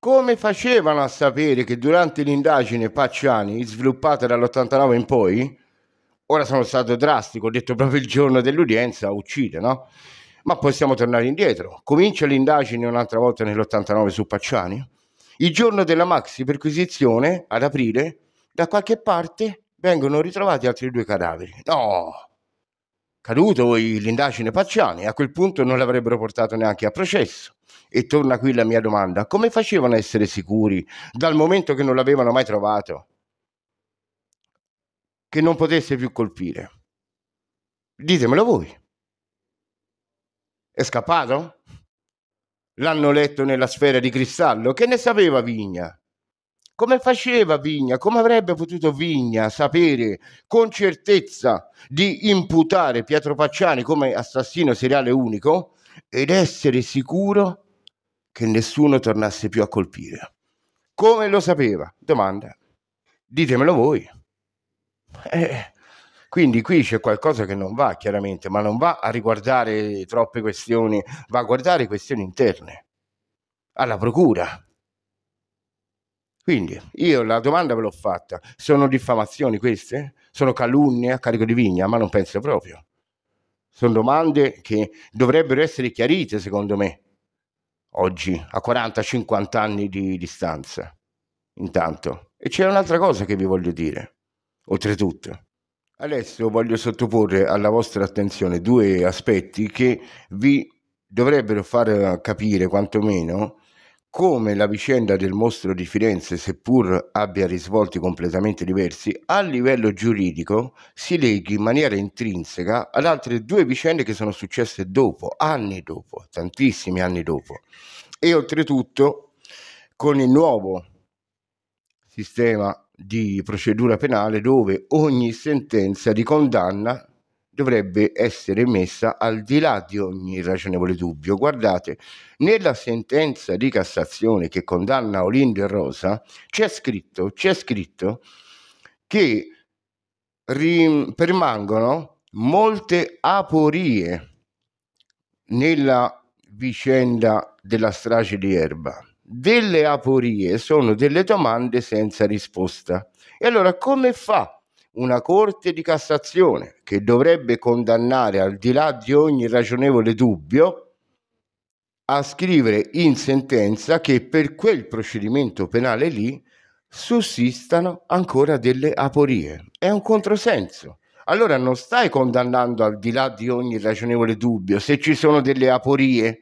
come facevano a sapere che durante l'indagine Pacciani, sviluppata dall'89 in poi, ora sono stato drastico, ho detto proprio il giorno dell'udienza, uccide, no? Ma possiamo tornare indietro. Comincia l'indagine un'altra volta nell'89 su Pacciani. Il giorno della maxi perquisizione, ad aprile, da qualche parte vengono ritrovati altri due cadaveri. No! Caduto l'indagine Pacciani, a quel punto non l'avrebbero portato neanche a processo. E torna qui la mia domanda: come facevano a essere sicuri dal momento che non l'avevano mai trovato? Che non potesse più colpire? Ditemelo voi. È scappato? L'hanno letto nella sfera di cristallo? Che ne sapeva Vigna? Come faceva Vigna? Come avrebbe potuto Vigna sapere con certezza di imputare Pietro Pacciani come assassino seriale unico ed essere sicuro che nessuno tornasse più a colpire? Come lo sapeva? Domanda. Ditemelo voi. Eh, quindi qui c'è qualcosa che non va chiaramente, ma non va a riguardare troppe questioni, va a guardare questioni interne alla procura. Quindi io la domanda ve l'ho fatta, sono diffamazioni queste? Sono calunnie a carico di Vigna? Ma non penso proprio. Sono domande che dovrebbero essere chiarite secondo me oggi, a 40-50 anni di distanza. Intanto. E c'è un'altra cosa che vi voglio dire, oltretutto. Adesso voglio sottoporre alla vostra attenzione due aspetti che vi dovrebbero far capire quantomeno come la vicenda del mostro di Firenze, seppur abbia risvolti completamente diversi, a livello giuridico si leghi in maniera intrinseca ad altre due vicende che sono successe dopo, anni dopo, tantissimi anni dopo. E oltretutto con il nuovo sistema di procedura penale dove ogni sentenza di condanna dovrebbe essere messa al di là di ogni ragionevole dubbio. Guardate, nella sentenza di Cassazione che condanna Olindo e Rosa c'è scritto, c'è scritto che rim- permangono molte aporie nella vicenda della strage di Erba delle aporie, sono delle domande senza risposta. E allora come fa una Corte di Cassazione che dovrebbe condannare al di là di ogni ragionevole dubbio a scrivere in sentenza che per quel procedimento penale lì sussistano ancora delle aporie. È un controsenso. Allora non stai condannando al di là di ogni ragionevole dubbio se ci sono delle aporie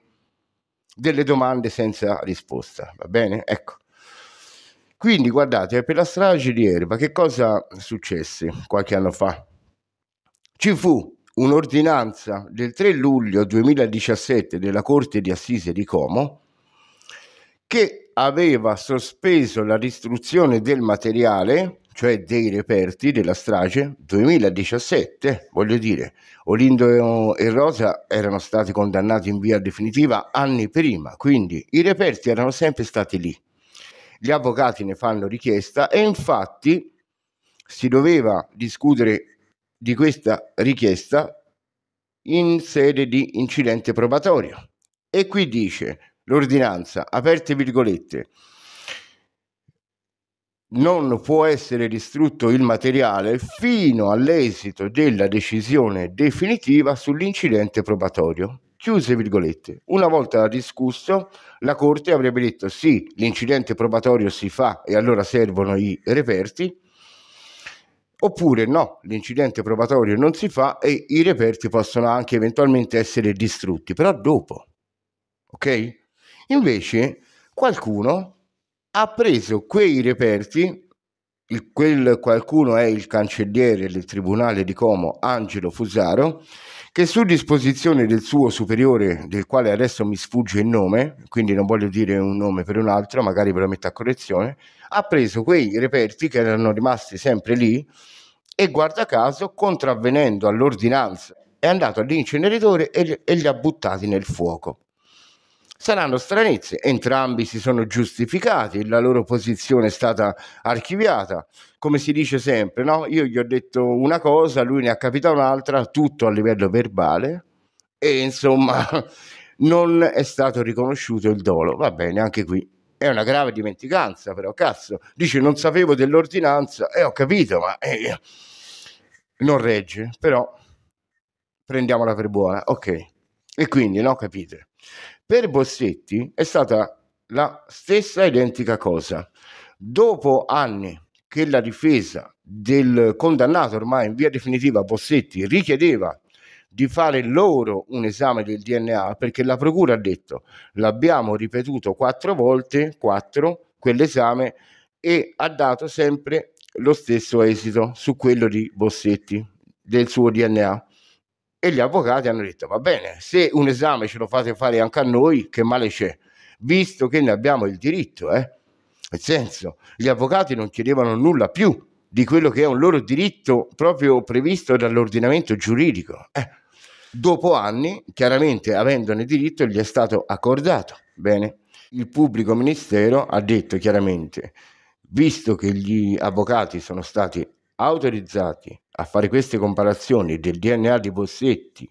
delle domande senza risposta, va bene? Ecco. Quindi guardate, per la strage di Erba che cosa successe qualche anno fa? Ci fu un'ordinanza del 3 luglio 2017 della Corte di Assise di Como che aveva sospeso la distruzione del materiale cioè dei reperti della strage 2017, voglio dire, Olindo e Rosa erano stati condannati in via definitiva anni prima, quindi i reperti erano sempre stati lì. Gli avvocati ne fanno richiesta e infatti si doveva discutere di questa richiesta in sede di incidente probatorio. E qui dice l'ordinanza, aperte virgolette, non può essere distrutto il materiale fino all'esito della decisione definitiva sull'incidente probatorio. Chiuse virgolette. Una volta discusso, la Corte avrebbe detto sì, l'incidente probatorio si fa e allora servono i reperti, oppure no, l'incidente probatorio non si fa e i reperti possono anche eventualmente essere distrutti, però dopo. Ok? Invece qualcuno ha preso quei reperti, il, quel qualcuno è il cancelliere del Tribunale di Como, Angelo Fusaro, che su disposizione del suo superiore, del quale adesso mi sfugge il nome, quindi non voglio dire un nome per un altro, magari ve lo metto a correzione, ha preso quei reperti che erano rimasti sempre lì e guarda caso, contravvenendo all'ordinanza, è andato all'inceneritore e, e li ha buttati nel fuoco saranno stranezze. Entrambi si sono giustificati, la loro posizione è stata archiviata. Come si dice sempre, no? io gli ho detto una cosa, lui ne ha capita un'altra, tutto a livello verbale e insomma non è stato riconosciuto il dolo. Va bene, anche qui è una grave dimenticanza, però cazzo, dice non sapevo dell'ordinanza e eh, ho capito, ma eh, non regge, però prendiamola per buona, ok. E quindi, no, capite? Per Bossetti è stata la stessa identica cosa. Dopo anni che la difesa del condannato ormai in via definitiva Bossetti richiedeva di fare loro un esame del DNA perché la procura ha detto l'abbiamo ripetuto quattro volte, quattro, quell'esame e ha dato sempre lo stesso esito su quello di Bossetti del suo DNA. E gli avvocati hanno detto, va bene, se un esame ce lo fate fare anche a noi, che male c'è, visto che ne abbiamo il diritto, eh? nel senso, gli avvocati non chiedevano nulla più di quello che è un loro diritto proprio previsto dall'ordinamento giuridico. Eh? Dopo anni, chiaramente avendone diritto, gli è stato accordato. Bene, il pubblico ministero ha detto chiaramente, visto che gli avvocati sono stati autorizzati a fare queste comparazioni del DNA di Bossetti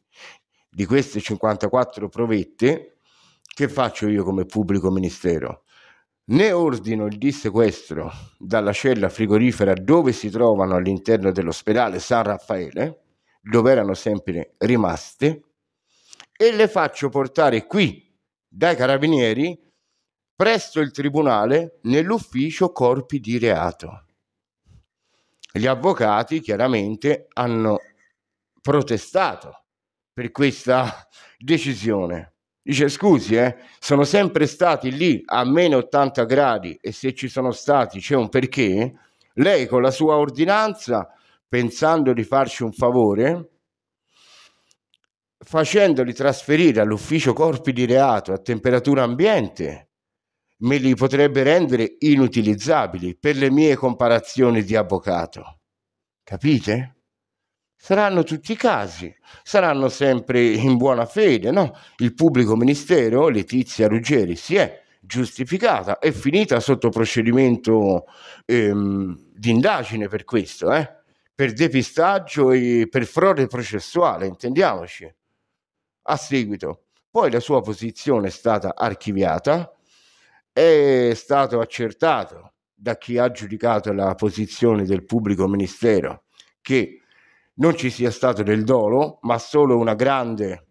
di queste 54 provette, che faccio io come pubblico ministero? Ne ordino il dissequestro dalla cella frigorifera dove si trovano all'interno dell'ospedale San Raffaele, dove erano sempre rimaste, e le faccio portare qui dai carabinieri presso il tribunale nell'ufficio corpi di reato gli avvocati chiaramente hanno protestato per questa decisione. Dice scusi, eh, sono sempre stati lì a meno 80 gradi e se ci sono stati c'è un perché. Lei con la sua ordinanza, pensando di farci un favore, facendoli trasferire all'ufficio corpi di reato a temperatura ambiente, me li potrebbe rendere inutilizzabili per le mie comparazioni di avvocato. Capite? Saranno tutti casi, saranno sempre in buona fede, no? Il pubblico ministero, Letizia Ruggeri, si è giustificata, è finita sotto procedimento ehm, di indagine per questo, eh? per depistaggio e per frode processuale, intendiamoci. A seguito, poi la sua posizione è stata archiviata, è stato accertato da chi ha giudicato la posizione del pubblico ministero che non ci sia stato del dolo, ma solo una grande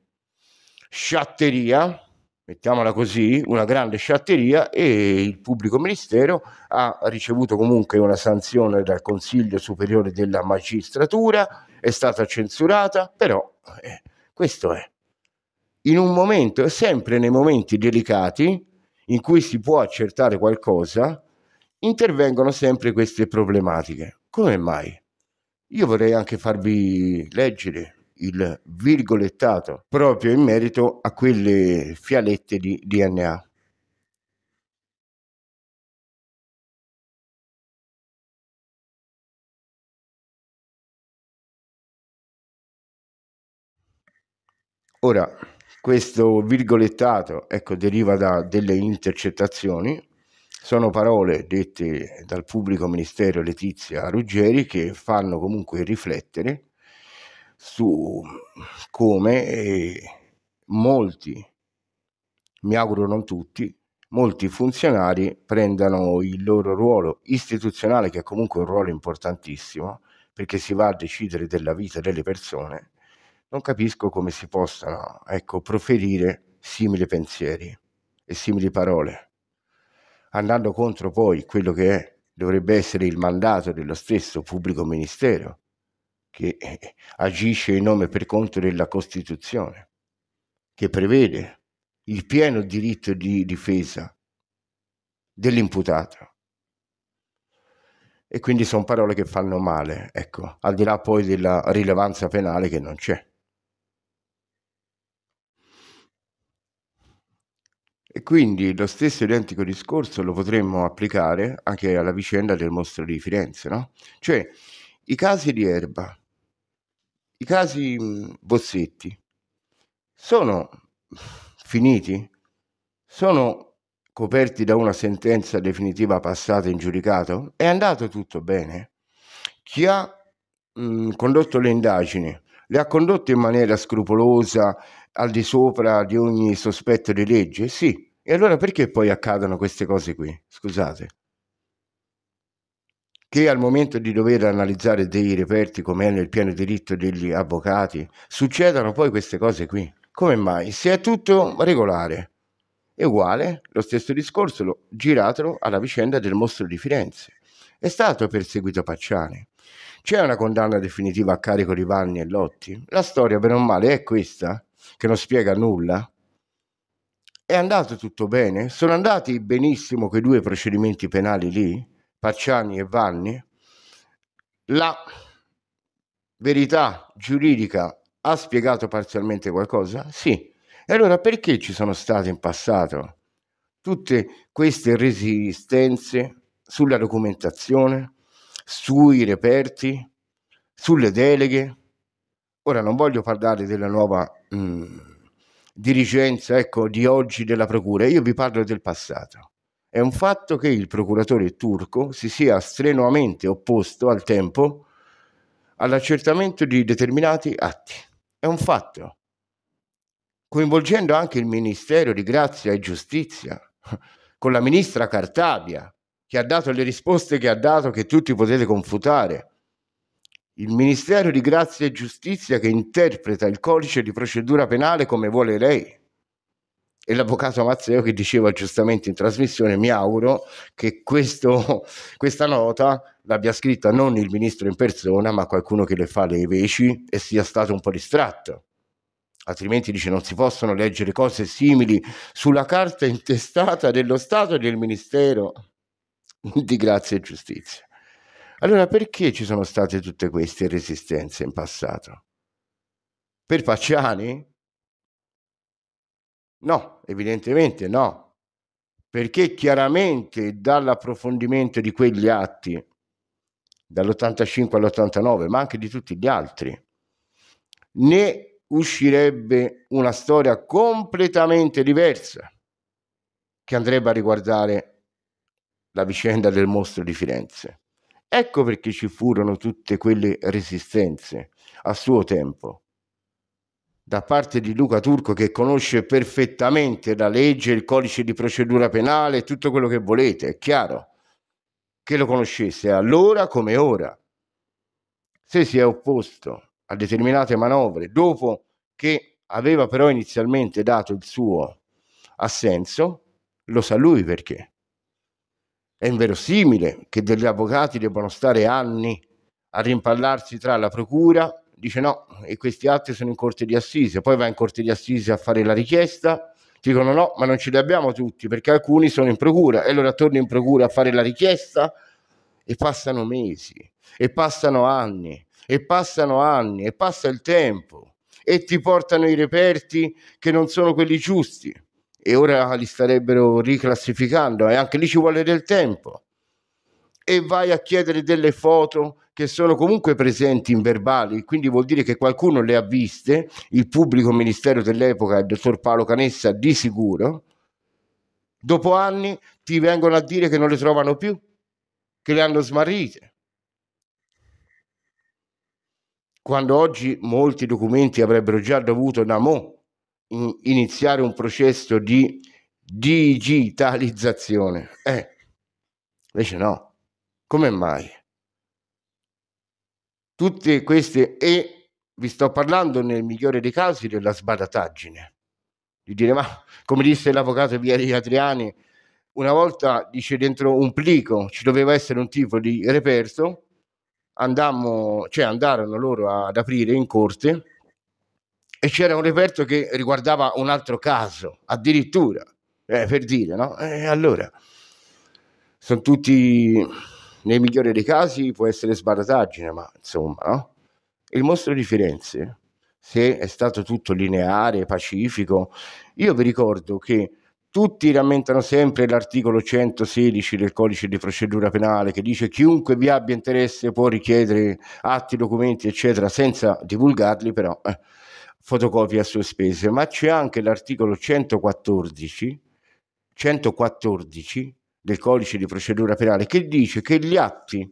sciatteria, mettiamola così, una grande sciatteria e il pubblico ministero ha ricevuto comunque una sanzione dal Consiglio Superiore della Magistratura, è stata censurata, però eh, questo è. In un momento, sempre nei momenti delicati, in cui si può accertare qualcosa, intervengono sempre queste problematiche. Come mai? Io vorrei anche farvi leggere il virgolettato proprio in merito a quelle fialette di DNA. Ora, questo virgolettato ecco, deriva da delle intercettazioni, sono parole dette dal pubblico ministero Letizia Ruggeri che fanno comunque riflettere su come eh, molti, mi auguro non tutti, molti funzionari prendano il loro ruolo istituzionale, che è comunque un ruolo importantissimo, perché si va a decidere della vita delle persone, non capisco come si possano, ecco, proferire simili pensieri e simili parole, andando contro poi quello che è, dovrebbe essere il mandato dello stesso pubblico ministero, che eh, agisce in nome per conto della Costituzione, che prevede il pieno diritto di difesa dell'imputato. E quindi sono parole che fanno male, ecco, al di là poi della rilevanza penale che non c'è. E quindi lo stesso identico discorso lo potremmo applicare anche alla vicenda del mostro di Firenze, no? Cioè, i casi di Erba, i casi mm, Bossetti, sono finiti? Sono coperti da una sentenza definitiva passata in giudicato? È andato tutto bene? Chi ha mh, mm, condotto le indagini le ha condotte in maniera scrupolosa al di sopra di ogni sospetto di legge? Sì. E allora perché poi accadono queste cose qui? Scusate. Che al momento di dover analizzare dei reperti, come è nel pieno diritto degli avvocati, succedano poi queste cose qui. Come mai? Se è tutto regolare, è uguale, lo stesso discorso, lo, giratelo alla vicenda del mostro di Firenze. È stato perseguito Pacciani. C'è una condanna definitiva a carico di Vanni e Lotti? La storia, bene o male, è questa che non spiega nulla? È andato tutto bene? Sono andati benissimo quei due procedimenti penali lì, Pacciani e Vanni? La verità giuridica ha spiegato parzialmente qualcosa? Sì. E allora perché ci sono state in passato tutte queste resistenze sulla documentazione, sui reperti, sulle deleghe? Ora non voglio parlare della nuova mh, mm, dirigenza ecco, di oggi della Procura, io vi parlo del passato. È un fatto che il procuratore turco si sia strenuamente opposto al tempo all'accertamento di determinati atti. È un fatto. Coinvolgendo anche il Ministero di Grazia e Giustizia, con la ministra Cartabia, che ha dato le risposte che ha dato, che tutti potete confutare il Ministero di Grazia e Giustizia che interpreta il codice di procedura penale come vuole lei. E l'avvocato Mazzeo che diceva giustamente in trasmissione, mi auguro che questo, questa nota l'abbia scritta non il ministro in persona, ma qualcuno che le fa le veci e sia stato un po' distratto. Altrimenti dice non si possono leggere cose simili sulla carta intestata dello Stato e del Ministero di Grazia e Giustizia. Allora perché ci sono state tutte queste resistenze in passato? Per Pacciani? No, evidentemente no, perché chiaramente dall'approfondimento di quegli atti, dall'85 all'89, ma anche di tutti gli altri, ne uscirebbe una storia completamente diversa che andrebbe a riguardare la vicenda del mostro di Firenze. Ecco perché ci furono tutte quelle resistenze a suo tempo da parte di Luca Turco che conosce perfettamente la legge, il codice di procedura penale, tutto quello che volete, è chiaro che lo conoscesse allora come ora. Se si è opposto a determinate manovre dopo che aveva però inizialmente dato il suo assenso, lo sa lui perché. È inverosimile che degli avvocati debbano stare anni a rimpallarsi tra la procura, dice no, e questi atti sono in corte di assise, poi va in corte di assise a fare la richiesta, dicono no, ma non ce li abbiamo tutti perché alcuni sono in procura e allora torno in procura a fare la richiesta e passano mesi e passano anni e passano anni e passa il tempo e ti portano i reperti che non sono quelli giusti e ora li starebbero riclassificando e anche lì ci vuole del tempo. E vai a chiedere delle foto che sono comunque presenti in verbali, quindi vuol dire che qualcuno le ha viste, il pubblico ministero dell'epoca, il dottor Paolo Canessa di sicuro. Dopo anni ti vengono a dire che non le trovano più, che le hanno smarrite. Quando oggi molti documenti avrebbero già dovuto da mo' iniziare un processo di digitalizzazione. Eh, invece no, come mai? Tutte queste e vi sto parlando nel migliore dei casi della sbadataggine. Di dire, ma come disse l'avvocato Vieri Adriani, una volta dice dentro un plico ci doveva essere un tipo di reperto, andammo, cioè andarono loro ad aprire in corte e c'era un reperto che riguardava un altro caso, addirittura, eh, per dire, no? E allora, sono tutti, nei migliori dei casi, può essere sbarataggine, ma insomma, no? Il mostro di Firenze, se è stato tutto lineare, pacifico, io vi ricordo che tutti rammentano sempre l'articolo 116 del codice di procedura penale che dice chiunque vi abbia interesse può richiedere atti, documenti, eccetera, senza divulgarli però. Eh fotocopia a sue spese, ma c'è anche l'articolo 114, 114 del codice di procedura penale che dice che gli atti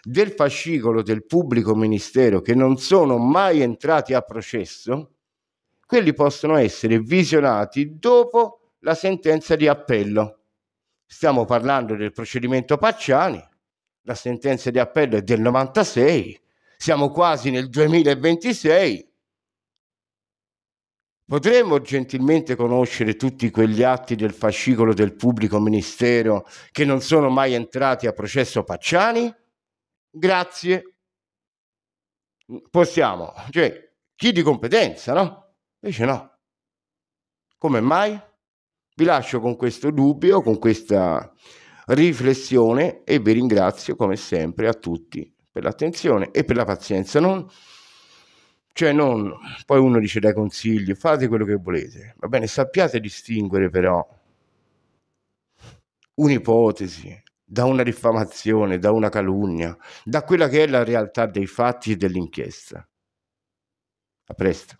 del fascicolo del pubblico ministero che non sono mai entrati a processo, quelli possono essere visionati dopo la sentenza di appello. Stiamo parlando del procedimento Pacciani, la sentenza di appello è del 96, siamo quasi nel 2026 Potremmo gentilmente conoscere tutti quegli atti del fascicolo del pubblico ministero che non sono mai entrati a processo Pacciani? Grazie. Possiamo, cioè, chi di competenza, no? Invece no. Come mai? Vi lascio con questo dubbio, con questa riflessione e vi ringrazio come sempre a tutti per l'attenzione e per la pazienza. Non cioè non, poi uno dice dai consigli, fate quello che volete, va bene, sappiate distinguere però un'ipotesi da una diffamazione, da una calunnia, da quella che è la realtà dei fatti e dell'inchiesta. A presto.